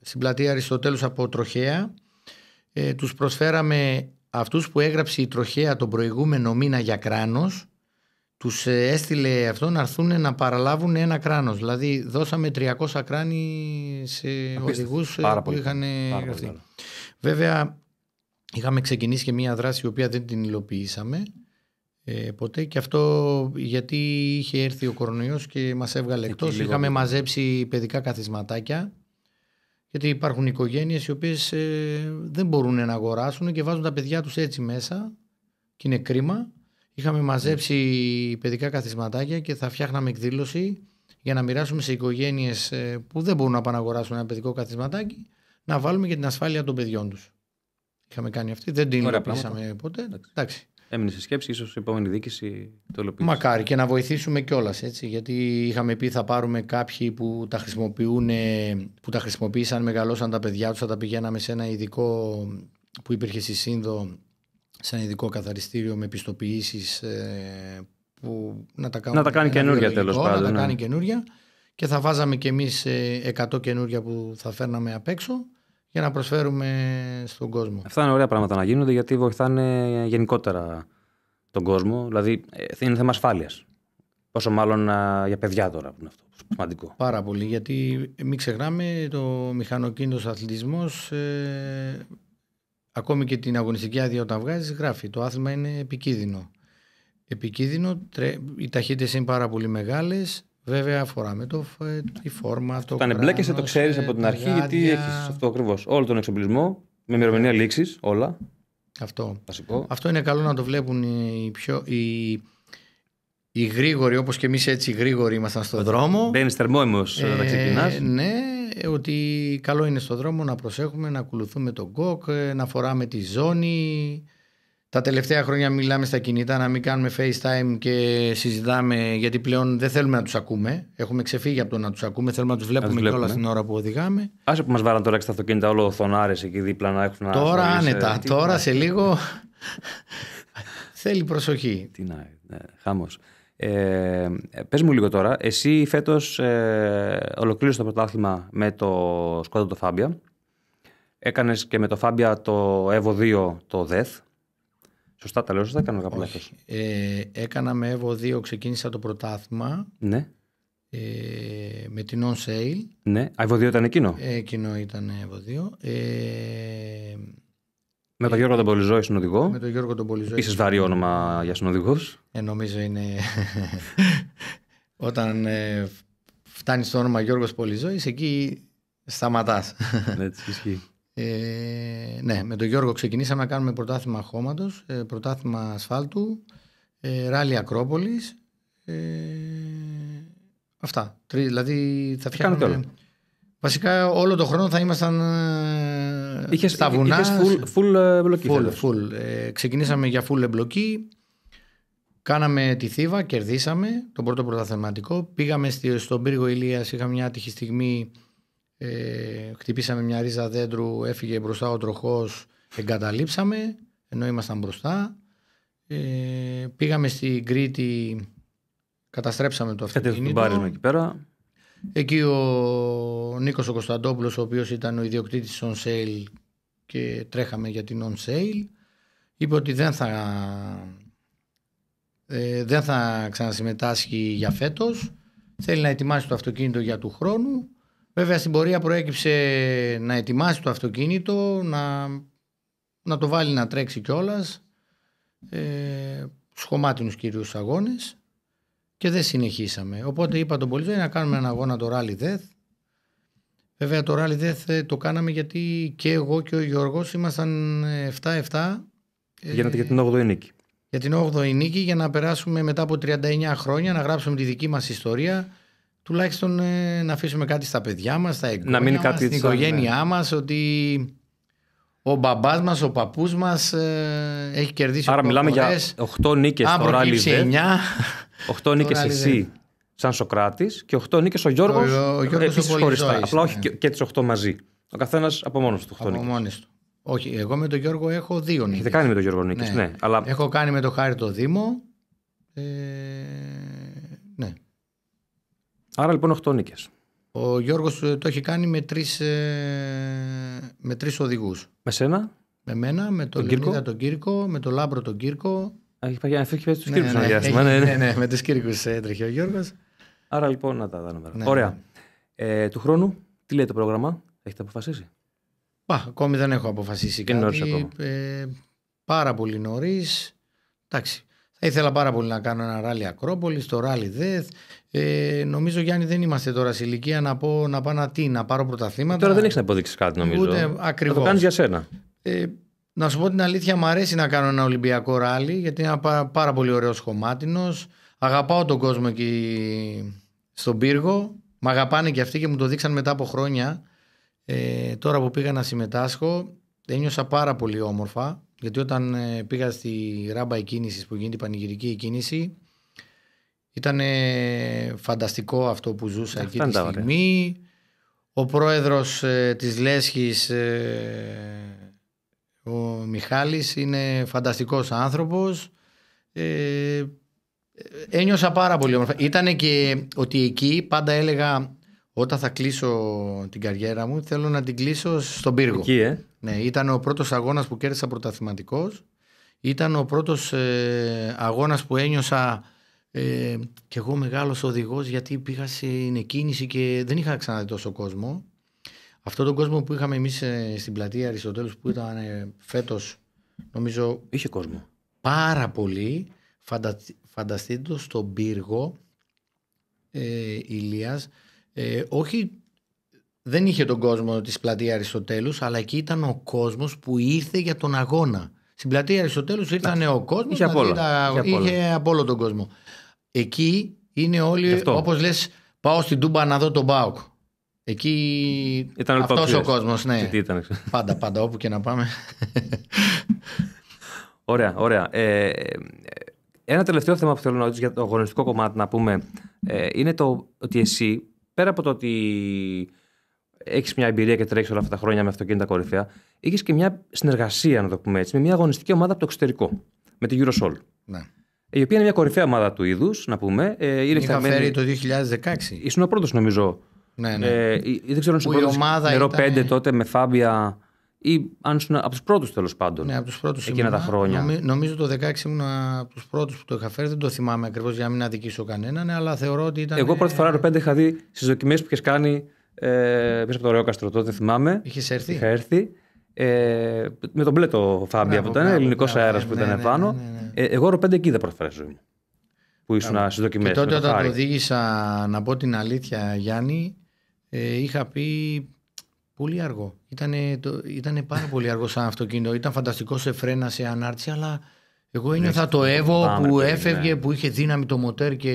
Speaker 2: στην πλατεία Αριστοτέλους από τροχέα. Ε, τους προσφέραμε αυτούς που έγραψε η τροχέα τον προηγούμενο μήνα για κράνος τους ε, έστειλε αυτό να έρθουν να παραλάβουν ένα κράνος. Δηλαδή δώσαμε 300 κράνη σε οδηγούς ε, που είχαν γραφτεί. Βέβαια είχαμε ξεκινήσει και μια δράση η οποία δεν την υλοποιήσαμε ε, ποτέ και αυτό γιατί είχε έρθει ο κορονοϊός και μας έβγαλε εκτό. Είχαμε μαζέψει παιδικά καθισματάκια γιατί υπάρχουν οικογένειες οι οποίες δεν μπορούν να αγοράσουν και βάζουν τα παιδιά τους έτσι μέσα και είναι κρίμα Είχαμε ναι. μαζέψει παιδικά καθισματάκια και θα φτιάχναμε εκδήλωση για να μοιράσουμε σε οικογένειες ε, που δεν μπορούν να παναγοράσουν ένα παιδικό καθισματάκι να βάλουμε και την ασφάλεια των παιδιών τους. Είχαμε κάνει αυτή, δεν την υλοποιήσαμε
Speaker 1: ποτέ. Εντάξει. Έμεινε σε σκέψη, ίσως η επόμενη δίκηση το υλοποιήσει.
Speaker 2: Μακάρι και να βοηθήσουμε κιόλας έτσι. Γιατί είχαμε πει θα πάρουμε κάποιοι που τα, χρησιμοποιούν, που τα χρησιμοποίησαν, μεγαλώσαν τα παιδιά τους, θα τα πηγαίναμε σε ένα ειδικό που υπήρχε στη Σύνδο σαν ειδικό καθαριστήριο με πιστοποιήσεις ε, που να τα, κάνουν, να τα κάνει καινούργια τέλο πάντων. Να τα ναι. κάνει καινούργια και θα βάζαμε κι εμείς 100 ε, καινούργια που θα φέρναμε απ' έξω για να προσφέρουμε στον κόσμο.
Speaker 1: Αυτά είναι ωραία πράγματα να γίνονται γιατί βοηθάνε γενικότερα τον κόσμο. Δηλαδή ε, είναι θέμα ασφάλειας. Πόσο μάλλον για παιδιά τώρα που είναι αυτό. Σημαντικό.
Speaker 2: Πάρα πολύ. Γιατί μην ξεχνάμε το μηχανοκίνητος αθλητισμός ε, ακόμη και την αγωνιστική άδεια όταν βγάζεις, γράφει το άθλημα είναι επικίνδυνο. Επικίνδυνο, οι ταχύτητες είναι πάρα πολύ μεγάλες. Βέβαια, αφορά με το, ε, τη φόρμα, το. Όταν εμπλέκεσαι, το ξέρεις ε, από την αρχή, γιατί έχεις
Speaker 1: αυτό ακριβώς. Όλο τον εξοπλισμό, με ημερομηνία ναι. λήξης, όλα.
Speaker 2: Αυτό. Αυτό είναι καλό να το βλέπουν οι πιο. Οι... Οι γρήγοροι, όπως και εμείς έτσι γρήγοροι ήμασταν στον δρόμο. Μπαίνει θερμό ε, όταν ξεκινάς. Ναι, ε, ότι καλό είναι στο δρόμο να προσέχουμε, να ακολουθούμε τον κοκ, ε, να φοράμε τη ζώνη. Τα τελευταία χρόνια μιλάμε στα κινητά να μην κάνουμε FaceTime και συζητάμε γιατί πλέον δεν θέλουμε να τους ακούμε. Έχουμε ξεφύγει από το να τους ακούμε, θέλουμε να τους βλέπουμε, και όλα στην ώρα που οδηγάμε.
Speaker 1: Άσε που μας βάλαν τώρα στα αυτοκίνητα όλο θονάρες εκεί δίπλα να έχουν... Τώρα άνετα, ε, τώρα σε λίγο <laughs> θέλει προσοχή. Τι να, ναι, ε, πες μου λίγο τώρα, εσύ φέτος ε, ολοκλήρωσες το πρωτάθλημα με το σκουάντο το Φάμπια. Έκανες και με το Φάμπια το ΕΒΟ 2 το ΔΕΘ. Σωστά τα λέω, σωστά έκανα κάποιο λάθος.
Speaker 2: Ε, έκανα με ΕΒΟ 2, ξεκίνησα το πρωτάθλημα. Ναι. Ε, με την On Sale.
Speaker 1: Ναι, ΕΒΟ 2 ήταν εκείνο.
Speaker 2: Ε, εκείνο ήταν ΕΒΟ 2. Ε,
Speaker 1: με τον Γιώργο τον Πολυζό, είσαι οδηγό. Με τον Γιώργο τον βαρύ όνομα για οδηγό.
Speaker 2: Ε, νομίζω είναι. <laughs> Όταν ε, φτάνει στο όνομα Γιώργος Πολυζό, εκεί σταματάς. <laughs> Ε, ναι, με τον Γιώργο ξεκινήσαμε να κάνουμε πρωτάθλημα χώματος, ε, πρωτάθλημα ασφάλτου, ε, ράλι Ακρόπολης. Ε, αυτά. δηλαδή θα φτιάχνουμε. Βασικά όλο τον χρόνο θα ήμασταν ε, είχες, στα βουνά. full, full ε, εμπλοκή. Full, full. Ε, ξεκινήσαμε για full εμπλοκή. Κάναμε τη Θήβα, κερδίσαμε τον πρώτο πρωταθεματικό. Πήγαμε στον πύργο Ηλίας, είχαμε μια τύχη, στιγμή. Ε, χτυπήσαμε μια ρίζα δέντρου, έφυγε μπροστά ο τροχός, εγκαταλείψαμε, ενώ ήμασταν μπροστά. Ε, πήγαμε στην Κρήτη, καταστρέψαμε το αυτοκίνητο. Πάρισμα εκεί πέρα. Εκεί ο Νίκος ο Κωνσταντόπουλος, ο οποίος ήταν ο ιδιοκτήτης On Sale και τρέχαμε για την On Sale, είπε ότι δεν θα, ε, δεν θα ξανασυμμετάσχει για φέτος, θέλει να ετοιμάσει το αυτοκίνητο για του χρόνου. Βέβαια στην πορεία προέκυψε να ετοιμάσει το αυτοκίνητο, να, να το βάλει να τρέξει κιόλας, ε, στους κυρίους αγώνες και δεν συνεχίσαμε. Οπότε είπα τον Πολυζόη να κάνουμε ένα αγώνα το Rally Death. Βέβαια το Rally Death ε, το κάναμε γιατί και εγώ και ο Γιώργος ήμασταν 7-7. Ε, ε, Γίνατε για την 8η νίκη. Για την 8η νίκη για να περάσουμε μετά από 39 χρόνια να γράψουμε τη δική μας ιστορία τουλάχιστον να αφήσουμε κάτι στα παιδιά μας, στα εγγόνια μας, στην ναι. οικογένειά μας ότι ο μπαμπάς μας, ο παππούς μας ε, έχει κερδίσει Άρα μιλάμε για
Speaker 1: 8 νίκε στο ράλι. 9. 8 νίκε εσύ σαν Σοκράτης και 8 νίκες ο Γιώργος. Ο, Γιώργος ε, ε, χωριστά. Απλά όχι ναι. και, και τις 8 μαζί.
Speaker 2: Ο καθένας από μόνος τους 8 νίκε. Όχι, εγώ με τον Γιώργο έχω δύο νίκε. Έχετε κάνει με τον Γιώργο νίκες, ναι. ναι. αλλά... Έχω κάνει με τον Χάρη το Δήμο. Ε, ναι. Άρα λοιπόν 8 νίκες. Ο Γιώργος ε, το έχει κάνει με τρεις ε, με τρεις οδηγούς. Με σένα. Με μένα, με τον, τον Λεωνίδα τον Κύρκο, με τον Λάμπρο τον Κύρκο. Έχει πάει Ναι, ναι, με τους Κύρκους ε, έτρεχε ο Γιώργος.
Speaker 1: Άρα λοιπόν να τα δούμε. Ναι, Ωραία. Ναι. Ε, του χρόνου, τι λέει το πρόγραμμα, έχετε
Speaker 2: αποφασίσει. Πα, ακόμη δεν έχω αποφασίσει και κάτι. Ακόμα. Ε, πάρα πολύ νωρίς. Εντάξει. Θα ήθελα πάρα πολύ να κάνω ένα ράλι Ακρόπολης, το ράλι ΔΕΘ. Ε, νομίζω Γιάννη δεν είμαστε τώρα σε ηλικία να πω να πάω να τι, να πάρω πρωταθλήματα. Τώρα δεν έχεις
Speaker 1: να αποδείξεις κάτι νομίζω. Ούτε, ακριβώς. το κάνεις για
Speaker 2: σένα. Ε, να σου πω την αλήθεια, μου αρέσει να κάνω ένα Ολυμπιακό ράλι γιατί είναι ένα πάρα πολύ ωραίος χωμάτινο. Αγαπάω τον κόσμο εκεί στον πύργο. Μ' αγαπάνε και αυτοί και μου το δείξαν μετά από χρόνια. Ε, τώρα που πήγα να συμμετάσχω, ένιωσα πάρα πολύ όμορφα γιατί όταν ε, πήγα στη ράμπα εκκίνησης που γίνεται η πανηγυρική εκκίνηση, ήταν φανταστικό αυτό που ζούσα ε, εκεί τη στιγμή. Ο πρόεδρος ε, της Λέσχης, ε, ο Μιχάλης, είναι φανταστικός άνθρωπος. ένιωσα πάρα πολύ όμορφα. Ήτανε και ότι εκεί πάντα έλεγα όταν θα κλείσω την καριέρα μου θέλω να την κλείσω στον πύργο. Εκεί, ε. Ναι, ήταν ο πρώτος αγώνας που κέρδισα πρωταθληματικός. Ήταν ο πρώτος αγώνας που ένιωσα ε, και εγώ μεγάλος οδηγός γιατί πήγα στην εκκίνηση και δεν είχα ξαναδεί τόσο κόσμο. Αυτό τον κόσμο που είχαμε εμείς ε, στην πλατεία Αριστοτέλους που ήταν ε, φέτος νομίζω... Είχε κόσμο. Πάρα πολύ. Φαντα... Φανταστείτε το στον πύργο ε, Ηλίας. Ε, όχι δεν είχε τον κόσμο της πλατεία Αριστοτέλους αλλά εκεί ήταν ο κόσμος που ήρθε για τον αγώνα. Στην πλατεία Αριστοτέλους ήρθαν ο κόσμος Είχε από όλο τον κόσμο εκεί είναι όλοι, όπως λες, πάω στην Τούμπα να δω τον Μπάουκ. Εκεί ήταν αυτός ο κόσμος, ναι. Πάντα, πάντα, όπου και να πάμε.
Speaker 1: <laughs> ωραία, ωραία. Ε, ένα τελευταίο θέμα που θέλω να ρωτήσω για το αγωνιστικό κομμάτι να πούμε ε, είναι το ότι εσύ, πέρα από το ότι έχεις μια εμπειρία και τρέχεις όλα αυτά τα χρόνια με αυτοκίνητα κορυφαία, είχε και μια συνεργασία, να το πούμε έτσι, με μια αγωνιστική ομάδα από το εξωτερικό, με τη Eurosol. Ναι η οποία είναι μια κορυφαία ομάδα του είδους, να πούμε. Ε, Είχα φέρει το 2016. Ήσουν ο πρώτος, νομίζω.
Speaker 2: Ναι, ναι. Ε, ε, ε δεν ξέρω αν σου νερό ήταν... 5
Speaker 1: τότε με Φάμπια ή αν ήσουν από τους πρώτους τέλος πάντων. Ναι, από τους πρώτους. Εκείνα τα χρόνια.
Speaker 2: νομίζω το 2016 ήμουν από τους πρώτους που το είχα φέρει. Δεν το θυμάμαι ακριβώς για να μην αδικήσω κανέναν, αλλά θεωρώ ότι ήταν. Εγώ πρώτη ε,
Speaker 1: φορά το 5 είχα δει στις δοκιμές που είχες κάνει ε, πίσω από το Ρεόκαστρο τότε, θυμάμαι. Είχες έρθει. έρθει. Ε, με τον μπλε το Φάμπια που ήταν, ελληνικό αέρα ναι, που ήταν επάνω. Ναι, ναι, ε, εγώ ρω πέντε εκεί δεν πρώτη ζωή Που ήσουν να δοκιμές. Και τότε όταν το
Speaker 2: οδήγησα, να πω την αλήθεια, Γιάννη, ε, είχα πει πολύ αργό. ήταν πάρα πολύ αργό σαν αυτοκίνητο. Ήταν φανταστικό σε φρένα, σε ανάρτηση, αλλά εγώ ένιωθα το Εύω που έφευγε, που είχε δύναμη το μοτέρ και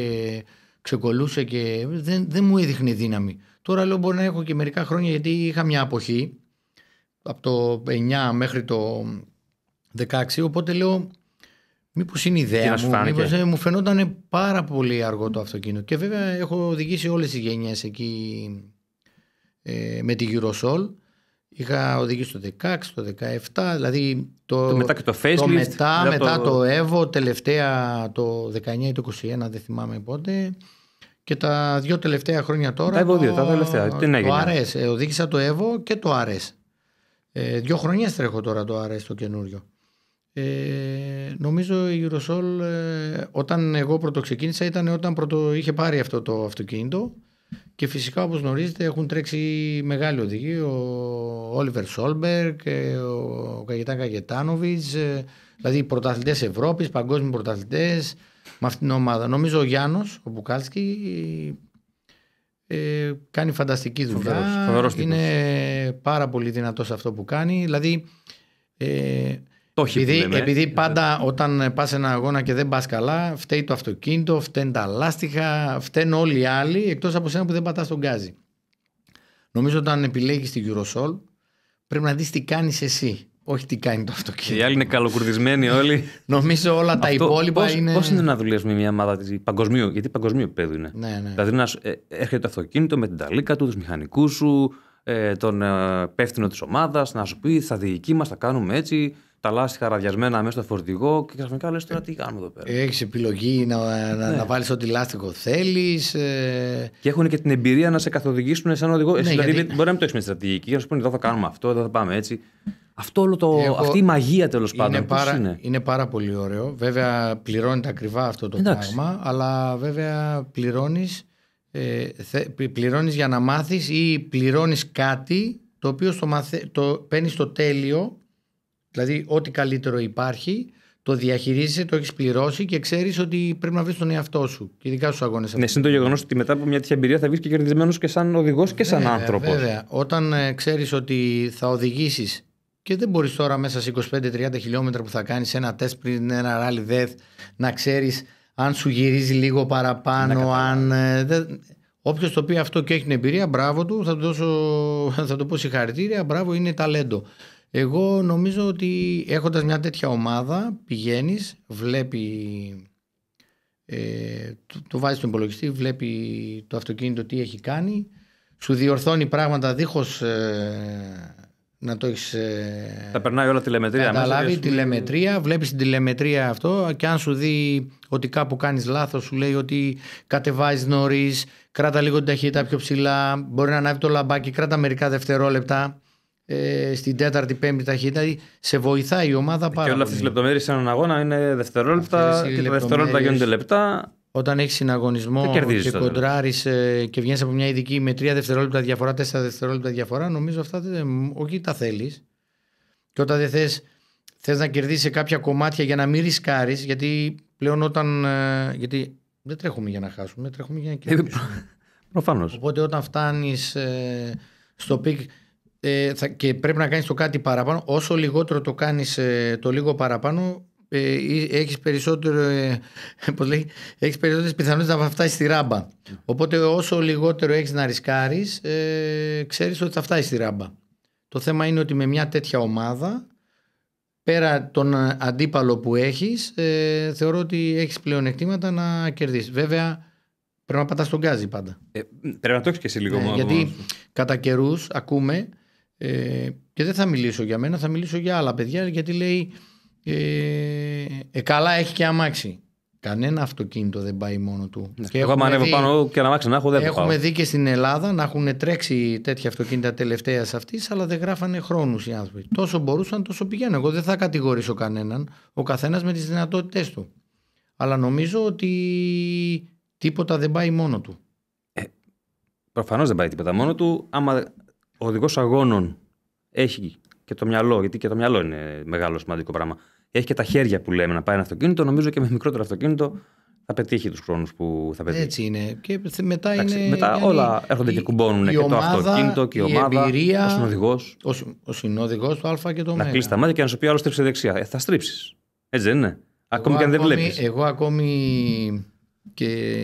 Speaker 2: ξεκολούσε και δεν, δεν μου έδειχνε δύναμη. Τώρα λέω μπορεί να έχω και μερικά χρόνια γιατί είχα μια αποχή από το 9 μέχρι το 16 οπότε λέω Μήπως είναι ιδέα μου, μήπως, ε, μου φαινόταν πάρα πολύ αργό το αυτοκίνητο. Και βέβαια έχω οδηγήσει όλες οι γενιές εκεί ε, με τη Eurosol. Είχα οδηγήσει το 16, το 17, δηλαδή το, το μετά και το facelift. Το μετά, μετά το... EVO, τελευταία το 19 ή το 21, δεν θυμάμαι πότε. Και τα δύο τελευταία χρόνια τώρα. Τα EVO τα τελευταία. Το RS. Ε, οδήγησα το EVO και το RS. Ε, δύο χρόνια τρέχω τώρα το RS καινούριο. Ε, νομίζω η Eurosol ε, όταν εγώ πρώτο ξεκίνησα ήταν όταν πρώτο είχε πάρει αυτό το αυτοκίνητο και φυσικά όπως γνωρίζετε έχουν τρέξει μεγάλη οδηγοί ο Όλιβερ Σόλμπερκ, ε, ο Καγιτάν Καγετάνοβιτς ε, δηλαδή πρωταθλητές Ευρώπης, παγκόσμιοι πρωταθλητές με αυτήν την ομάδα. Νομίζω ο Γιάννος, ο Μπουκάλσκι ε, κάνει φανταστική δουλειά. είναι πάρα πολύ δυνατός αυτό που κάνει. Δηλαδή, ε, επειδή, ε, πάντα όταν πας ένα αγώνα και δεν πας καλά, φταίει το αυτοκίνητο, φταίνουν τα λάστιχα, φταίνουν όλοι οι άλλοι εκτός από σένα που δεν πατάς τον γκάζι. Νομίζω όταν επιλέγεις την Eurosol, πρέπει να δεις τι κάνεις εσύ. Όχι τι κάνει το αυτοκίνητο.
Speaker 1: Οι άλλοι είναι καλοκουρδισμένοι όλοι.
Speaker 2: <laughs> Νομίζω όλα τα υπόλοιπα πώς, είναι. Πώς είναι
Speaker 1: να δουλεύει μια ομάδα της, παγκοσμίου, γιατί παγκοσμίου επίπεδο είναι. Ναι, ναι. Δηλαδή να ε, έρχεται το αυτοκίνητο με την ταλίκα του, τους μηχανικούς σου, ε, τον υπεύθυνο ε, της της ομάδας, να σου πει θα διοικεί μας, θα κάνουμε έτσι τα λάστιχα ραδιασμένα μέσα στο φορτηγό
Speaker 2: και ξαφνικά λες τώρα τι κάνουμε εδώ πέρα. Έχεις επιλογή να, να, ναι. να βάλεις ό,τι λάστιχο θέλεις.
Speaker 1: Ε. Και έχουν και την εμπειρία να σε καθοδηγήσουν σαν οδηγό. Ναι, Εσύ, δηλαδή, μπορεί να μην το έχεις με στρατηγική, να σου πούνε
Speaker 2: εδώ θα κάνουμε αυτό, εδώ θα πάμε έτσι. Αυτό το, αυτή η μαγεία τέλος πάντων. Είναι πάρα, είναι? πάρα πολύ ωραίο. Βέβαια πληρώνεται ακριβά αυτό το πράγμα, αλλά βέβαια πληρώνεις. Ε, πληρώνεις για να μάθεις ή πληρώνεις κάτι το οποίο στο μαθε... το παίρνεις στο τέλειο Δηλαδή, ό,τι καλύτερο υπάρχει, το διαχειρίζεσαι, το έχεις πληρώσει και ξέρεις ότι πρέπει να βρεις τον εαυτό σου. Και ειδικά στους αγώνες. Ναι, είναι το γεγονός ότι μετά από μια
Speaker 1: τέτοια εμπειρία θα βρει και κερδισμένος και σαν οδηγός και σαν άνθρωπος. Βέβαια.
Speaker 2: Όταν ε, ξέρεις ότι θα οδηγήσεις και δεν μπορείς τώρα μέσα σε 25-30 χιλιόμετρα που θα κάνεις ένα τεστ πριν ένα ράλι δεθ να ξέρεις αν σου γυρίζει λίγο παραπάνω, αν. Ε, Όποιος το πει αυτό και έχει την εμπειρία, μπράβο του, θα, δώσω, θα το πω συγχαρητήρια, μπράβο, είναι ταλέντο. Εγώ νομίζω ότι έχοντας μια τέτοια ομάδα πηγαίνεις, βλέπει, ε, το, το βάζεις στον υπολογιστή, βλέπει το αυτοκίνητο τι έχει κάνει, σου διορθώνει πράγματα δίχως ε, να το έχεις... Ε,
Speaker 1: Τα περνάει όλα τηλεμετρία. Καταλάβει μέσα, τηλεμετρία,
Speaker 2: βλέπεις την τηλεμετρία αυτό και αν σου δει ότι κάπου κάνεις λάθος σου λέει ότι κατεβάζεις νωρίς, κράτα λίγο την ταχύτητα πιο ψηλά, μπορεί να ανάβει το λαμπάκι, κράτα μερικά δευτερόλεπτα ε, στην τέταρτη, πέμπτη ταχύτητα. Δηλαδή, σε βοηθάει η ομάδα πάρα πολύ. Και όλε αυτέ τι
Speaker 1: λεπτομέρειε σε έναν
Speaker 2: αγώνα είναι δευτερόλεπτα και τα δευτερόλεπτα γίνονται λεπτά. Όταν έχεις συναγωνισμό και κοντράρεις ε, και βγαίνεις από μια ειδική με τρία δευτερόλεπτα διαφορά, τέσσερα δευτερόλεπτα διαφορά, νομίζω αυτά δεν, όχι τα θέλεις. Και όταν δεν θες θες να κερδίσεις κάποια κομμάτια για να μην ρισκάρεις, γιατί πλέον όταν. Ε, γιατί δεν τρέχουμε για να χάσουμε, τρέχουμε για να <laughs> κερδίσουμε. Προφανώς. Οπότε όταν φτάνεις ε, στο πικ ε, και πρέπει να κάνεις το κάτι παραπάνω όσο λιγότερο το κάνεις ε, το λίγο παραπάνω ε, έχεις περισσότερο ε, <laughs> πώς λέει, έχεις περισσότερες πιθανότητες να φτάσεις στη ράμπα οπότε όσο λιγότερο έχεις να ρισκάρεις ε, ξέρεις ότι θα φτάσεις στη ράμπα το θέμα είναι ότι με μια τέτοια ομάδα πέρα τον αντίπαλο που έχεις θεωρώ ότι έχεις πλεονεκτήματα να κερδίσεις βέβαια Πρέπει να πατάς τον γκάζι πάντα.
Speaker 1: πρέπει να το έχεις και εσύ λίγο ε, μόνο. Γιατί
Speaker 2: κατά καιρούς ακούμε ε, και δεν θα μιλήσω για μένα, θα μιλήσω για άλλα παιδιά γιατί λέει ε, ε καλά έχει και αμάξι. Κανένα αυτοκίνητο δεν πάει μόνο του. Ναι. και εγώ έχουμε ανέβω πάνω και να μάξω να έχω δεν Έχουμε πάω. δει και στην Ελλάδα να έχουν τρέξει τέτοια αυτοκίνητα τελευταίας αυτής, αλλά δεν γράφανε χρόνους οι άνθρωποι. Τόσο μπορούσαν, τόσο πηγαίνουν. Εγώ δεν θα κατηγορήσω κανέναν. Ο καθένας με τις δυνατότητές του. Αλλά νομίζω ότι τίποτα δεν πάει μόνο του. Ε,
Speaker 1: Προφανώς δεν πάει τίποτα μόνο του. Άμα ο οδηγός αγώνων έχει και το μυαλό, γιατί και το μυαλό είναι μεγάλο σημαντικό πράγμα. Έχει και τα χέρια που λέμε να πάει ένα αυτοκίνητο. Νομίζω και με μικρότερο αυτοκίνητο θα πετύχει τους χρόνους που θα πετύχει. Έτσι είναι.
Speaker 2: Και μετά είναι. Μετά όλα
Speaker 1: έρχονται η, και κουμπώνουν. και ομάδα, το αυτοκίνητο και η, ομάδα. ο συνοδηγός. Ο, ο συνοδηγό του Α και το Μ. Να κλείσει τα μάτια και να σου πει άλλο στρίψει δεξιά. Ε, θα στρίψεις. Έτσι δεν
Speaker 2: είναι. Ακόμη και αν δεν βλέπεις. Εγώ ακόμη και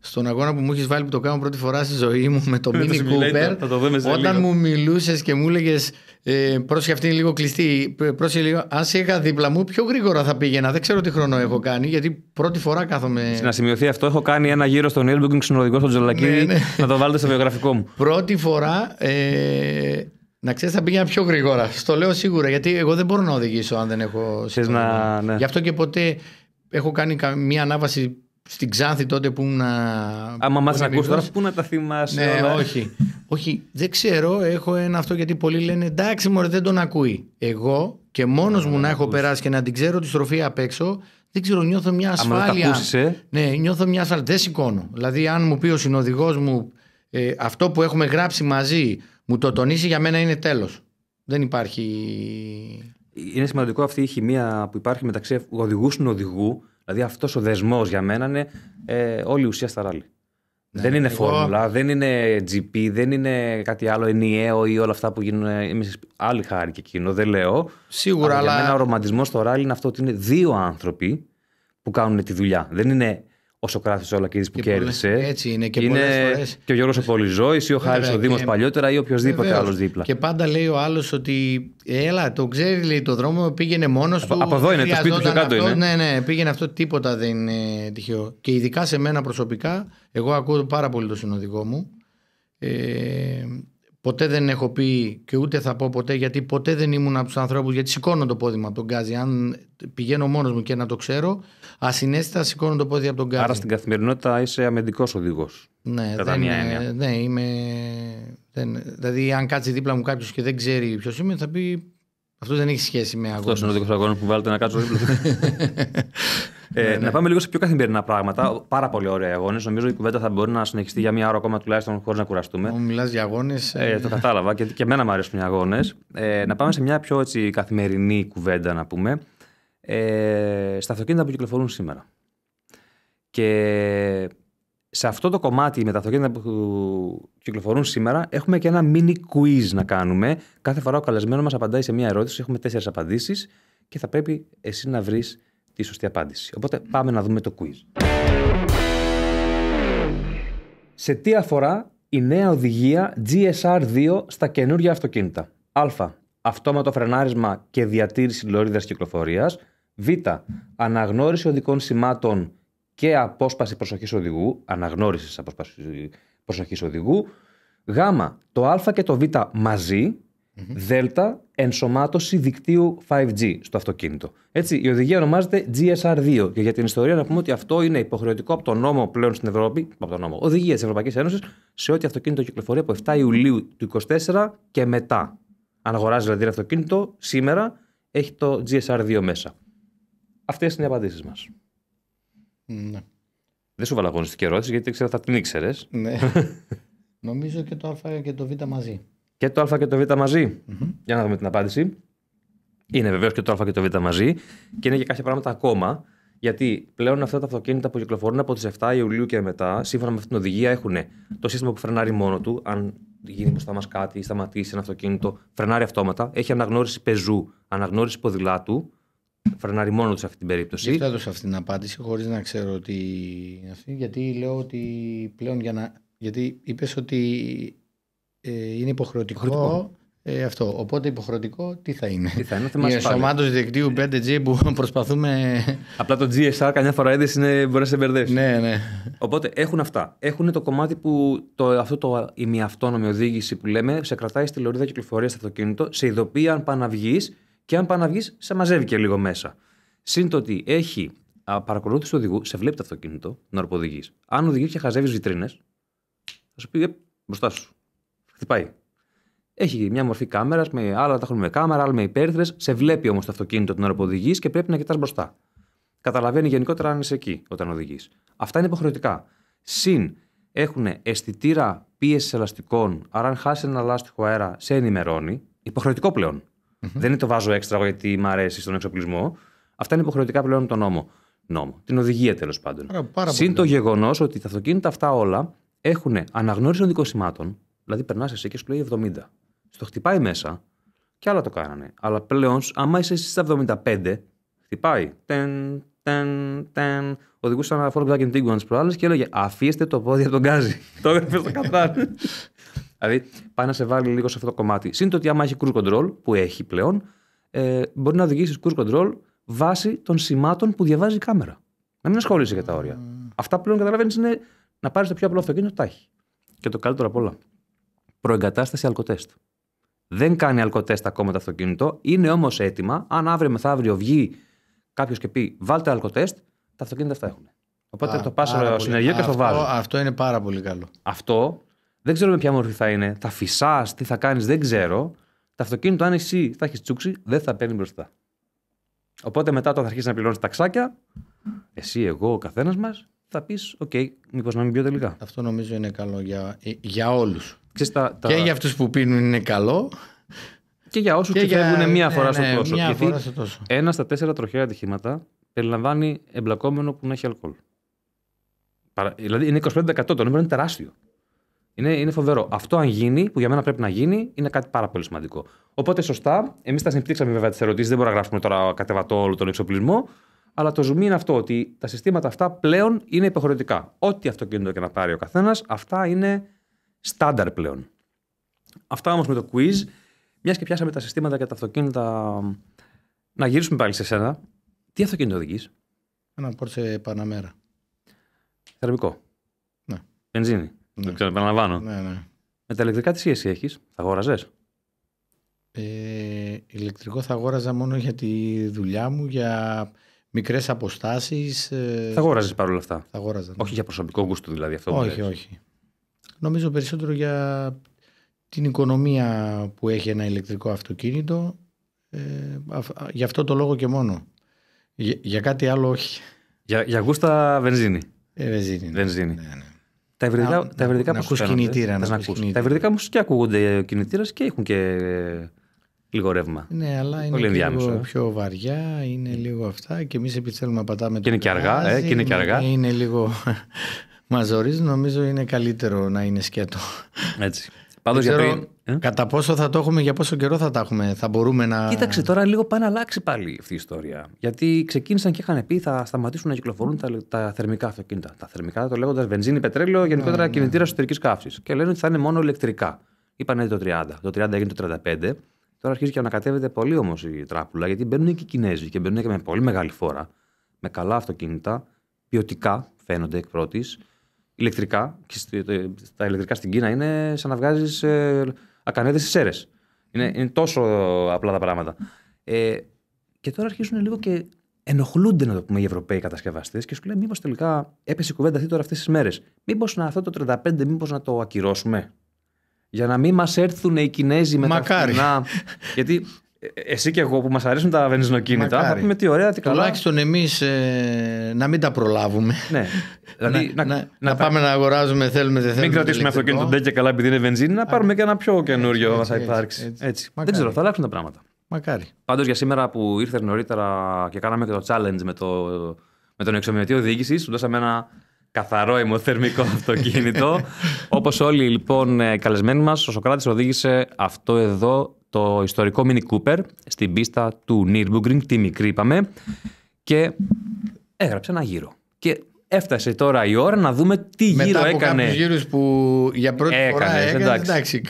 Speaker 2: στον αγώνα που μου έχεις βάλει που το κάνω πρώτη φορά στη ζωή μου με το <laughs> Mini Cooper, το, όταν λίγο. μου μιλούσες και μου έλεγες ε, Πρόσεχε αυτή είναι λίγο κλειστή. Πρόσεχε λίγο. Αν σε είχα δίπλα μου, πιο γρήγορα θα πήγαινα. Δεν ξέρω τι χρόνο έχω κάνει, γιατί πρώτη φορά κάθομαι.
Speaker 1: Να σημειωθεί αυτό, έχω κάνει ένα γύρο στον Ιέλμπουκινγκ συνοδικό στον Τζολακή. Ναι, ναι. Να το βάλετε στο βιογραφικό μου. πρώτη
Speaker 2: φορά ε, να ξέρεις, θα πήγαινα πιο γρήγορα. Στο λέω σίγουρα, γιατί εγώ δεν μπορώ να οδηγήσω αν δεν έχω. Να, ναι. Γι' αυτό και ποτέ έχω κάνει μια ανάβαση στην Ξάνθη τότε που ήμουν. Άμα μα ακούσει τώρα, πού
Speaker 1: να τα θυμάσαι. Ναι, όχι.
Speaker 2: όχι, δεν ξέρω, έχω ένα αυτό γιατί πολλοί λένε εντάξει, μωρέ, δεν τον ακούει. Εγώ και μόνος μου να έχω περάσει και να την ξέρω τη στροφή απ' έξω, δεν ξέρω, νιώθω μια ασφάλεια. Αν ε Ναι, νιώθω μια ασφάλεια. Δεν σηκώνω. Δηλαδή, αν μου πει ο συνοδηγός μου ε, αυτό που έχουμε γράψει μαζί, μου το τονίσει, για μένα είναι τέλος. Δεν υπάρχει. Είναι σημαντικό αυτή η χημεία που υπάρχει μεταξύ
Speaker 1: οδηγού συνοδηγού Δηλαδή αυτός ο δεσμός για μένα είναι ε, όλη η ουσία στα ράλι. Ναι, δεν είναι φόρμουλα, δεν είναι GP, δεν είναι κάτι άλλο ενιαίο ή όλα αυτά που γίνουν. Ε, Είμαι άλλη χάρη και εκείνο, δεν λέω. Σίγουρα, αλλά. Για μένα ο ρομαντισμός στο ράλι είναι αυτό ότι είναι δύο άνθρωποι που κάνουν τη δουλειά. Δεν είναι ο Σοκράτης Ολακίδη που κέρδισε. Έτσι είναι και είναι πολλές Και ο Γιώργος Απολυζόη ή ο Χάρης ο Δήμος παλιότερα ή οποιοδήποτε άλλος δίπλα. Και
Speaker 2: πάντα λέει ο άλλος ότι έλα, το ξέρεις λέει, το δρόμο, πήγαινε μόνος του. Από εδώ είναι, το σπίτι του κάτω είναι. Ναι, ναι, πήγαινε αυτό, τίποτα δεν είναι τυχαίο. Και ειδικά σε μένα προσωπικά, εγώ ακούω πάρα πολύ τον συνοδικό μου. Ε, ποτέ δεν έχω πει και ούτε θα πω ποτέ γιατί ποτέ δεν ήμουν από τους ανθρώπους γιατί σηκώνω το πόδι μου από τον Γκάζι. Αν πηγαίνω μόνος μου και να το ξέρω, ασυνέστητα σηκώνω το πόδι από τον κάτω. Άρα στην καθημερινότητα είσαι αμυντικός οδηγός. Ναι, δεν, ναι, είμαι. Δεν, δηλαδή, αν κάτσει δίπλα μου κάποιος και δεν ξέρει ποιος είμαι, θα πει αυτό δεν έχει σχέση με αγώνα. Αυτός
Speaker 1: είναι ο δικό αγώνα που βάλετε να κάτσω δίπλα <laughs> ε, ναι, ναι. Να πάμε λίγο σε πιο καθημερινά πράγματα. Πάρα πολύ ωραία αγώνες. Νομίζω η κουβέντα θα μπορεί να συνεχιστεί για μία ώρα ακόμα τουλάχιστον χωρίς να κουραστούμε. Μου μιλάς για αγώνες. Ε, ε, το κατάλαβα και, και εμένα μου αρέσουν οι αγώνες. Ε, να πάμε σε μια πιο έτσι, καθημερινή κουβέντα να πούμε ε, στα αυτοκίνητα που κυκλοφορούν σήμερα. Και σε αυτό το κομμάτι με τα αυτοκίνητα που κυκλοφορούν σήμερα, έχουμε και ένα mini quiz να κάνουμε. Κάθε φορά ο καλεσμένος μας απαντάει σε μία ερώτηση. Έχουμε τέσσερις απαντήσεις και θα πρέπει εσύ να βρεις τη σωστή απάντηση. Οπότε πάμε να δούμε το quiz. Σε τι αφορά η νέα οδηγία GSR2 στα καινούργια αυτοκίνητα. Α. Αυτόματο φρενάρισμα και διατήρηση λωρίδας κυκλοφορίας. Β. Αναγνώριση οδικών σημάτων και απόσπαση προσοχής οδηγού. Αναγνώρισης απόσπασης προσοχής οδηγού. Γ. Το Α και το Β μαζί. ενσωμάτωση δικτύου 5G στο αυτοκίνητο. Έτσι, η οδηγία ονομάζεται GSR2. Και για την ιστορία να πούμε ότι αυτό είναι υποχρεωτικό από τον νόμο πλέον στην Ευρώπη, από τον νόμο, οδηγίας της Ευρωπαϊκής Ένωσης, σε ό,τι αυτοκίνητο κυκλοφορεί από 7 Ιουλίου του 2024 και μετά. Αν αγοράζει δηλαδή ένα αυτοκίνητο, σήμερα έχει το GSR2 μέσα. Αυτές είναι οι απαντήσεις μας. Ναι. Δεν σου βάλα την ερώτηση γιατί ξέρω θα την ήξερες.
Speaker 2: Ναι. <laughs> Νομίζω και το Α και το Β μαζί.
Speaker 1: Και το Α και το Β μαζι Για να δούμε την απάντηση. Είναι βεβαίως και το Α και το Β μαζί. Και είναι και κάποια πράγματα ακόμα. Γιατί πλέον αυτά τα αυτοκίνητα που κυκλοφορούν από τις 7 Ιουλίου και μετά, σύμφωνα με αυτή την οδηγία, έχουν το σύστημα που φρενάρει μόνο του. Αν γίνει μπροστά μας κάτι ή σταματήσει ένα αυτοκίνητο, φρενάρει αυτόματα. Έχει αναγνώριση πεζού, αναγνώριση ποδηλάτου φρενάρει μόνο τους σε αυτή την περίπτωση. Δεν θα
Speaker 2: αυτή την απάντηση, χωρίς να ξέρω ότι. Γιατί λέω ότι πλέον για να. Γιατί είπες ότι ε, είναι υποχρεωτικό. Ε, αυτό. Οπότε υποχρεωτικό τι θα είναι. Τι θα είναι, Η ενσωμάτωση δικτύου 5G που <laughs> προσπαθούμε.
Speaker 1: Απλά το GSR καμιά φορά είδες είναι μπορείς να σε μπερδέψεις. Ναι, ναι. Οπότε έχουν αυτά. Έχουν το κομμάτι που το, αυτό το ημιαυτόνομη οδήγηση που λέμε σε κρατάει στη λωρίδα κυκλοφορίας στο αυτοκίνητο, σε ειδοποιεί αν πάει να βγεις και αν πάει να βγεις, σε μαζεύει και λίγο μέσα. Συν το ότι έχει παρακολούθηση οδηγού, σε βλέπει το αυτοκίνητο να οδηγείς. Αν οδηγεί και χαζεύεις βιτρίνες, θα σου πει «Ε, μπροστά σου. Χτυπάει. Έχει μια μορφή κάμερας, με άλλα τα έχουν με κάμερα, άλλα με υπέρθρε. Σε βλέπει όμως το αυτοκίνητο την ώρα και πρέπει να κοιτάς μπροστά. Καταλαβαίνει γενικότερα αν είσαι εκεί όταν οδηγείς. Αυτά είναι υποχρεωτικά. Συν έχουν αισθητήρα πίεσης ελαστικών, άρα αν χάσει ένα λάστιχο αέρα, σε ενημερώνει. Υποχρεωτικό πλέον. Mm-hmm. Δεν το βάζω έξτρα γιατί μου αρέσει στον εξοπλισμό. Αυτά είναι υποχρεωτικά πλέον τον νόμο. την οδηγία τέλος πάντων. Άρα, Συν το γεγονός ότι τα αυτοκίνητα αυτά όλα έχουν αναγνώριση των σημάτων. Δηλαδή, περνάς εσύ και σου λέει 70. Στο χτυπάει μέσα και άλλα το κάνανε. Αλλά πλέον, άμα είσαι εσύ στα 75, χτυπάει. Τεν, τεν, τεν. Οδηγούσε ένα φόρμα Black Tiguan προάλλες και έλεγε Αφήστε το πόδι από τον γκάζι. <laughs> το έγραφε στο καθάρι. <laughs> Δηλαδή πάει να σε βάλει λίγο σε αυτό το κομμάτι. Συν το ότι άμα έχει cruise control, που έχει πλέον, ε, μπορεί να οδηγήσει cruise control βάσει των σημάτων που διαβάζει η κάμερα. Να μην ασχολείσαι για τα όρια. Mm. Αυτά πλέον καταλαβαίνεις είναι να πάρεις το πιο απλό αυτοκίνητο, τα έχει. Και το καλύτερο απ' όλα. Προεγκατάσταση αλκοτέστ. Δεν κάνει αλκοτέστ ακόμα το αυτοκίνητο, είναι όμως έτοιμα. Αν αύριο μεθαύριο βγει κάποιος και πει βάλτε αλκοτέστ, τα αυτοκίνητα αυτά έχουν. Οπότε το πας στο συνεργείο και το βάζω.
Speaker 2: Αυτό είναι πάρα πολύ
Speaker 1: καλό. Αυτό δεν ξέρουμε ποια μορφή θα είναι. Θα φυσάς, τι θα κάνεις, δεν ξέρω. Τα αυτοκίνητο, αν εσύ θα έχεις τσούξει, δεν θα παίρνει μπροστά. Οπότε μετά, όταν θα αρχίσεις να πληρώνεις ταξάκια, εσύ, εγώ, ο καθένας μας, θα πεις: Οκ, okay, μήπως να μην πιω τελικά. Αυτό νομίζω είναι καλό για, για όλους. Τα... Και για αυτούς που πίνουν είναι καλό. Και για όσους και για... μία ναι, φορά στο ναι, τόσο. τόσο. ένα στα τέσσερα τροχαία ατυχήματα περιλαμβάνει εμπλακόμενο που να έχει αλκοόλ. Δηλαδή είναι 25% το νούμερο, είναι τεράστιο. Είναι, είναι φοβερό. Αυτό, αν γίνει, που για μένα πρέπει να γίνει, είναι κάτι πάρα πολύ σημαντικό. Οπότε, σωστά, εμείς τα συμπτύξαμε βέβαια τις ερωτήσεις, δεν μπορούμε να γράψουμε τώρα κατεβατό όλο τον εξοπλισμό. Αλλά το ζουμί είναι αυτό, ότι τα συστήματα αυτά πλέον είναι υποχρεωτικά. Ό,τι αυτοκίνητο και να πάρει ο καθένας, αυτά είναι στάνταρ πλέον. Αυτά όμως με το quiz, μιας και πιάσαμε τα συστήματα και τα αυτοκίνητα. Να γυρίσουμε πάλι σε σένα. Τι αυτοκίνητο οδηγείς,
Speaker 2: Ένα Porsche Panamera.
Speaker 1: Θερμικό. Ναι. Βενζίνη. Ναι. Το ναι, ναι, Με τα ηλεκτρικά τι σχέση έχεις, θα αγόραζες.
Speaker 2: Ε, ηλεκτρικό θα αγόραζα μόνο για τη δουλειά μου, για μικρές αποστάσεις. Ε, θα αγόραζες παρόλα
Speaker 1: αυτά. Θα αγόραζα, ναι. Όχι για προσωπικό γούστο δηλαδή αυτό. Όχι, όχι.
Speaker 2: Νομίζω περισσότερο για την οικονομία που έχει ένα ηλεκτρικό αυτοκίνητο. Ε, γι' αυτό το λόγο και μόνο. Για, κάτι άλλο όχι. Για, για γούστα βενζίνη. Ε, βενζίνη. Ναι. βενζίνη. Ναι, ναι. Τα υβριδικά, τα να, κινητήρα.
Speaker 1: Να τα ευρυδικά μου και ακούγονται κινητήρα και έχουν και ε, λίγο ρεύμα. Ναι, αλλά είναι λίγο ε.
Speaker 2: πιο βαριά, είναι ναι. λίγο αυτά και εμείς επειδή θέλουμε να πατάμε και είναι και αργά, ε, και είναι και αργά. Είναι λίγο <laughs> μαζορίζ, νομίζω είναι καλύτερο να είναι σκέτο. Έτσι. Πάντως για πριν. Ε? Κατά πόσο θα το έχουμε, για πόσο καιρό θα τα έχουμε, θα μπορούμε να. Κοίταξε τώρα λίγο πάνε να αλλάξει πάλι αυτή η ιστορία. Γιατί ξεκίνησαν και είχαν
Speaker 1: πει θα σταματήσουν να κυκλοφορούν τα, τα θερμικά αυτοκίνητα. Τα θερμικά το λέγοντας βενζίνη, πετρέλαιο, γενικότερα ναι, ναι. κινητήρα εσωτερικής καύσης. Και λένε ότι θα είναι μόνο ηλεκτρικά. Είπαν το 30. Το 30 έγινε το 35. Τώρα αρχίζει και ανακατεύεται πολύ όμως η τράπουλα, γιατί μπαίνουν και οι Κινέζοι και μπαίνουν και με πολύ μεγάλη φόρα, με καλά αυτοκίνητα, ποιοτικά φαίνονται εκ πρώτης, ηλεκτρικά, και ε, τα ηλεκτρικά στην Κίνα είναι σαν να βγάζεις ε, ακανέδες στις Είναι, είναι τόσο απλά τα πράγματα. Ε, και τώρα αρχίζουν λίγο και ενοχλούνται, να το πούμε, οι Ευρωπαίοι κατασκευαστές και σου λένε: Μήπως τελικά έπεσε η κουβέντα αυτή τώρα αυτές τις μέρες. Μήπως να αυτό το 35, μήπως να το ακυρώσουμε. Για να μην μας έρθουν οι Κινέζοι με Μακάρι. τα Γιατί ε, εσύ και εγώ που μας αρέσουν τα βενζινοκίνητα, Μακάρι. θα πούμε τι
Speaker 2: ωραία, τι καλά. Τουλάχιστον εμείς ε, να μην τα προλάβουμε. ναι. <laughs>
Speaker 1: Δηλαδή, να, να, πάμε να αγοράζουμε, θέλουμε, δεν θέλουμε. Μην κρατήσουμε αυτοκίνητο ντε και καλά επειδή είναι βενζίνη, να πάρουμε και ένα πιο καινούριο έτσι, θα υπάρξει. Δεν ξέρω, θα αλλάξουν τα πράγματα. Μακάρι. Πάντως για σήμερα που ήρθες νωρίτερα και κάναμε και το challenge με, το, με τον εξομοιωτή οδήγησης, σου δώσαμε ένα καθαρό αιμοθερμικό <laughs> αυτοκίνητο. <laughs> Όπως όλοι λοιπόν ε, καλεσμένοι μας, ο Σοκράτης οδήγησε αυτό εδώ το ιστορικό Mini Cooper στην πίστα του Nürburgring, τη μικρή είπαμε, και έγραψε ένα γύρο. Και έφτασε τώρα η ώρα να δούμε τι Μετά γύρο από έκανε. Μετά γύρους
Speaker 2: που για πρώτη φορά έκανες, εντάξει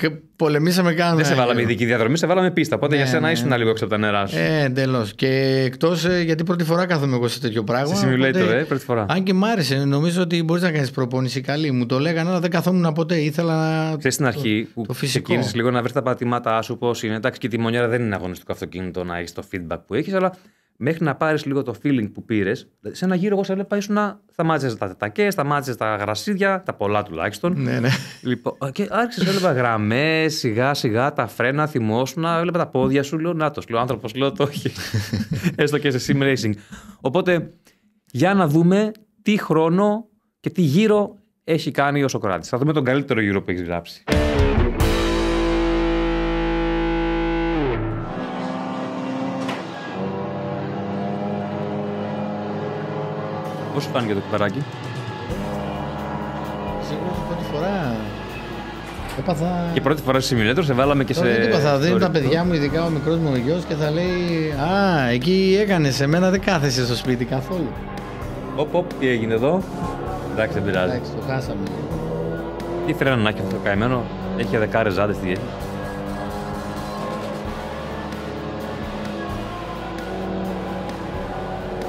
Speaker 2: πολεμήσαμε Δεν σε ε. βάλαμε ειδική
Speaker 1: διαδρομή, σε βάλαμε πίστα. Οπότε ναι, για σένα ναι. ήσουν λίγο έξω από τα νερά σου. Ε,
Speaker 2: εντελώς. Και εκτός ε, γιατί πρώτη φορά κάθομαι εγώ σε τέτοιο πράγμα. Σε οπότε, ε, πρώτη φορά. Αν και μ' άρεσε, νομίζω ότι μπορείς να κάνεις προπόνηση καλή. Μου το λέγανε, αλλά δεν καθόμουν ποτέ. Ήθελα να. Θες στην αρχή, που ξεκίνησες
Speaker 1: λίγο να βρεις τα πατήματά σου, πώς είναι. Εντάξει, και τη μονιέρα δεν είναι αγωνιστικό αυτοκίνητο να έχεις το feedback που έχεις, αλλά μέχρι να πάρεις λίγο το feeling που πήρες, δηλαδή σε ένα γύρο, εγώ σε έβλεπα, ήσουν να σταμάτησε τα τετακές, σταμάτησε τα γρασίδια, τα πολλά τουλάχιστον. Ναι, ναι. Λοιπόν, και άρχισε, έβλεπα γραμμές, σιγά σιγά τα φρένα, θυμόσουν, έβλεπα τα πόδια σου, λέω Νάτος, λέω άνθρωπος, λέω το όχι. <laughs> Έστω και σε sim racing. Οπότε, για να δούμε τι χρόνο και τι γύρο έχει κάνει ο Σοκράτης. Θα δούμε τον καλύτερο γύρο που έχεις γράψει. Πόσο κάνει για το κουταράκι.
Speaker 2: Σε πρώτη φορά. Έπαθα... Και
Speaker 1: πρώτη φορά σε σιμιλέτρο σε βάλαμε και Τώρα σε. θα Δεν τα παιδιά
Speaker 2: μου, ειδικά ο μικρός μου γιος και θα λέει Α, εκεί έκανες. εμένα δεν κάθεσαι στο σπίτι καθόλου.
Speaker 1: Οπ, οπ, τι έγινε εδώ. Εντάξει, δεν πειράζει. Εντάξει, το χάσαμε. Τι φρένα να έχει αυτό το καημένο. Έχει δεκάρες ζάντες στη γέννηση.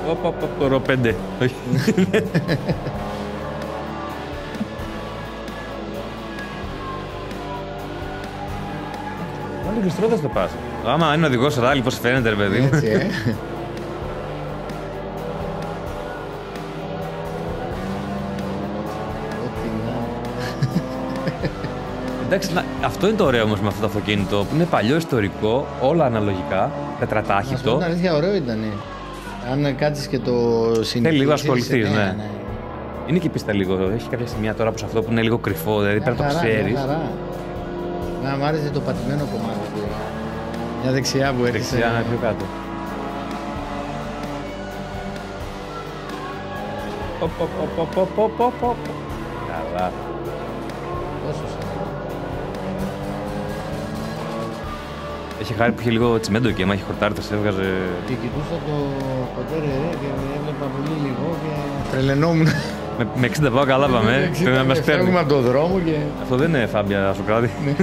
Speaker 1: Όπα, όπα, ρο πέντε. Όλοι γλιστρώντας το πας. Άμα είναι οδηγός ράλι, πώς φαίνεται, ρε παιδί Έτσι, ε. Εντάξει, αυτό είναι το ωραίο όμως με αυτό το αυτοκίνητο που είναι παλιό ιστορικό, όλα αναλογικά, πετρατάχυτο. Αυτό ήταν
Speaker 2: αλήθεια, ωραίο ήταν. Αν κάτσεις και το συνηθίσεις... Θέλει λίγο ασχοληθείς, ε, ναι. ναι. ναι.
Speaker 1: Είναι και πίστα λίγο. Έχει κάποια σημεία τώρα όπως αυτό που είναι λίγο κρυφό,
Speaker 2: δηλαδή πρέπει να το ξέρει. Να μ' άρεσε το πατημένο κομμάτι. Μια δεξιά που έρχεται... Δεξιά, ε. να πιο κάτω. Οπ, οπ, οπ, οπ, οπ, οπ, οπ. Καλά.
Speaker 1: Είχε χάρη που είχε λίγο τσιμέντο και άμα είχε χορτάρι, σε έβγαζε. Και κοιτούσα
Speaker 2: το κοντέρι και έβλεπα πολύ λίγο και.
Speaker 1: Τρελαινόμουν. με, με 60 πάω καλά πάμε. <laughs> Πρέπει να μας παίρνει. από τον δρόμο και. Αυτό δεν είναι φάμπια το κράτη. Ναι.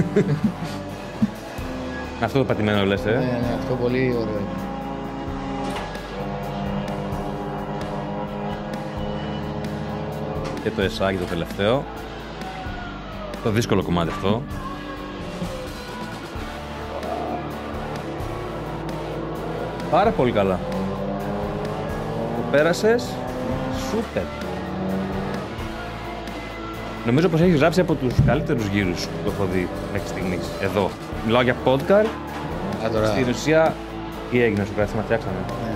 Speaker 1: <laughs> αυτό το πατημένο λες, ε. Ναι, ναι,
Speaker 2: αυτό πολύ ωραίο.
Speaker 1: Και το εσάκι το τελευταίο. Το δύσκολο κομμάτι αυτό. Πάρα πολύ καλά. Το πέρασες. Σούπερ. Νομίζω πως έχεις γράψει από τους καλύτερους γύρους που έχω δει μέχρι στιγμής. Εδώ. Μιλάω για podcast. Στην ουσία, τι έγινε σου πέρασε, τι φτιάξαμε. Ναι.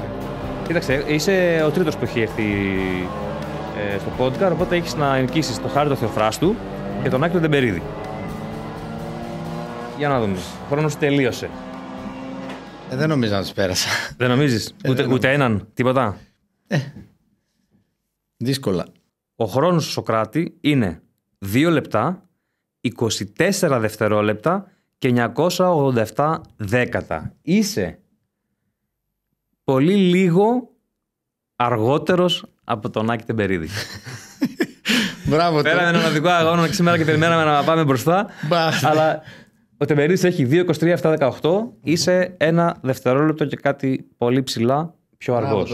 Speaker 1: Κοίταξε, είσαι ο τρίτος που έχει έρθει ε, στο podcast, οπότε έχεις να νικήσεις το Χάρη του Θεοφράστου και τον Άκη τον Τεμπερίδη. Για να δούμε. Ο χρόνος τελείωσε. Ε, δεν νομίζω να τους πέρασα. Δεν νομίζεις. Ε, ούτε, έναν, τίποτα. Ε, δύσκολα. Ο χρόνος του Σοκράτη είναι 2 λεπτά, 24 δευτερόλεπτα και 987 δέκατα. Είσαι πολύ λίγο αργότερος από τον Άκη Τεμπερίδη. <laughs> Μπράβο. Πέραμε έναν οδικό αγώνα σήμερα και περιμέναμε να πάμε μπροστά. αλλά ο Τεμπερίδης 2, 23, 7-18 Είσαι ένα δευτερόλεπτο και κάτι πολύ ψηλά πιο αργό.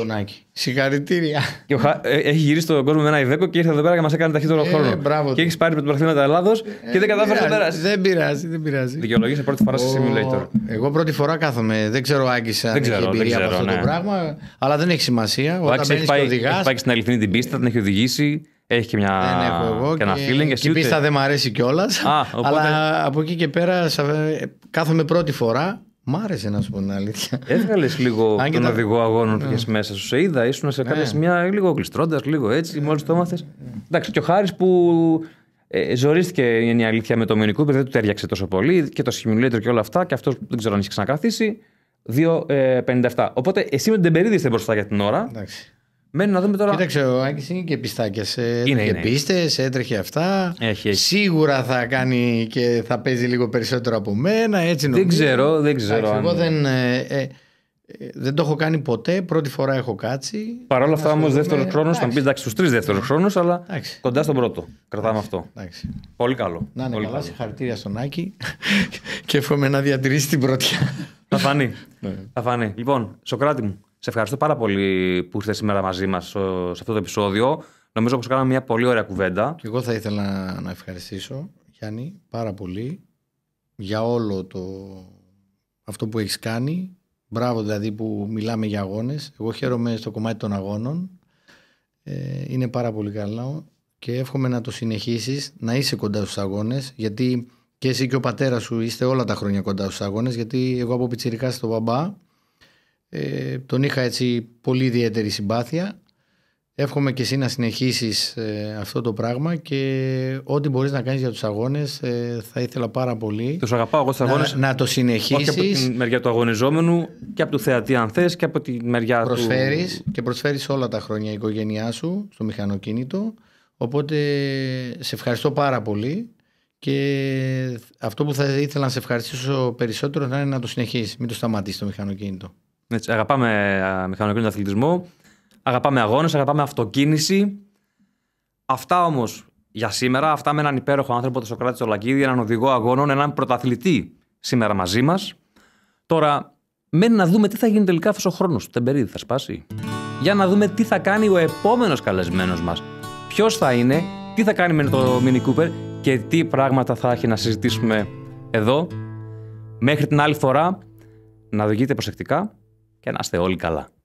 Speaker 1: Συγχαρητήρια. Και ο Χα... Ε, έχει γυρίσει τον κόσμο με ένα Ιδέκο και ήρθε εδώ πέρα και μας έκανε ταχύτερο ε, χρόνο. Μπράβο και έχεις πάρει με την τα Ελλάδος
Speaker 2: ε, και δεν κατάφερες να περάσεις. Δεν πειράζει, δεν πειράζει.
Speaker 1: Δικαιολογήσε πρώτη
Speaker 2: φορά ο... σε simulator. Εγώ πρώτη φορά κάθομαι. Δεν ξέρω, Άγκη, την δεν ξέρω, εμπειρία από αυτό ναι. το πράγμα. Αλλά δεν έχει σημασία. Ο Όταν έχει πάει, έχει πάει
Speaker 1: στην αληθινή την πίστα, την έχει οδηγήσει. Έχει και, μια... δεν ναι, έχω εγώ και ένα feeling. η πίστα δεν μ' αρέσει κιόλας. Αλλά
Speaker 2: από εκεί και πέρα κάθομαι πρώτη φορά. Μ' άρεσε να σου πω την αλήθεια. Έβγαλες
Speaker 1: λίγο τον τα... οδηγό αγώνων που ναι. είχε μέσα σου. Σε είδα, ήσουν σε ναι. κάποια σημεία λίγο κλειστρώντα, λίγο έτσι, μόλις το έμαθες. Εντάξει, και ο Χάρης που ε, ζορίστηκε είναι η αλήθεια με το μηνικό, δεν του τέριαξε τόσο πολύ και το simulator και όλα αυτά. Και αυτό δεν ξέρω αν είχε ξανακαθίσει. 2,57. Ε, οπότε εσύ με την Τεμπερίδη είστε μπροστά για την ώρα. Εντάξει.
Speaker 2: Μένει να δούμε τώρα. Κοίταξε, ο Άκης είναι και πιστάκια. Ε, έτρεχε πίστες, έτρεχε αυτά. Έχει, έχει. Σίγουρα θα κάνει και θα παίζει λίγο περισσότερο από μένα. Έτσι Δεν ξέρω, δεν ξέρω. αν... Εγώ δεν, ε, ε, δεν το έχω κάνει ποτέ. Πρώτη φορά έχω κάτσει. Παρ' όλα αυτά όμω δεύτερος ε, χρόνος.
Speaker 1: Θα πει εντάξει, στους τρεις δεύτερος χρόνο, αλλά κοντά στον πρώτο. Κρατάμε αυτό. Πολύ καλό. Να είναι Πολύ καλά.
Speaker 2: Συγχαρητήρια στον Άκη <laughs> και εύχομαι να διατηρήσει την πρώτη
Speaker 1: ναι. Θα φανεί. Λοιπόν, Σοκράτη μου. Σε ευχαριστώ πάρα πολύ που ήρθες σήμερα μαζί μας σε αυτό το επεισόδιο. Νομίζω πως κάναμε μια πολύ ωραία κουβέντα.
Speaker 2: Και εγώ θα ήθελα να ευχαριστήσω, Γιάννη, πάρα πολύ για όλο το... αυτό που έχεις κάνει. Μπράβο δηλαδή που μιλάμε για αγώνες. Εγώ χαίρομαι στο κομμάτι των αγώνων. Ε, είναι πάρα πολύ καλό και εύχομαι να το συνεχίσεις να είσαι κοντά στους αγώνες γιατί και εσύ και ο πατέρας σου είστε όλα τα χρόνια κοντά στους αγώνες, γιατί εγώ από πιτσιρικάς στο μπαμπά ε, τον είχα έτσι πολύ ιδιαίτερη συμπάθεια. Εύχομαι και εσύ να συνεχίσεις ε, αυτό το πράγμα και ό,τι μπορείς να κάνεις για τους αγώνες ε, θα ήθελα πάρα πολύ τους αγαπάω, εγώ τους αγώνες, να, το συνεχίσεις. και από την μεριά του
Speaker 1: αγωνιζόμενου και από του θεατή αν θες και από τη μεριά προσφέρεις,
Speaker 2: του... Και προσφέρεις όλα τα χρόνια η οικογένειά σου στο μηχανοκίνητο. Οπότε σε ευχαριστώ πάρα πολύ. Και αυτό που θα ήθελα να σε ευχαριστήσω περισσότερο να είναι να το συνεχίσεις. Μην το σταματήσεις το μηχανοκίνητο.
Speaker 1: Έτσι, αγαπάμε ε, μηχανοκίνητο αθλητισμό, αγαπάμε αγώνες, αγαπάμε αυτοκίνηση. Αυτά όμως για σήμερα, αυτά με έναν υπέροχο άνθρωπο, τον Σοκράτη Τσολακίδη, έναν οδηγό αγώνων, έναν πρωταθλητή σήμερα μαζί μας. Τώρα, μένει να δούμε τι θα γίνει τελικά αυτός ο χρόνος του Τεμπερίδη, θα σπάσει. Για να δούμε τι θα κάνει ο επόμενος καλεσμένος μας. Ποιος θα είναι, τι θα κάνει με το Mini Κούπερ και τι πράγματα θα έχει να συζητήσουμε εδώ. Μέχρι την άλλη φορά, να οδηγείτε προσεκτικά, και να είστε όλοι καλά.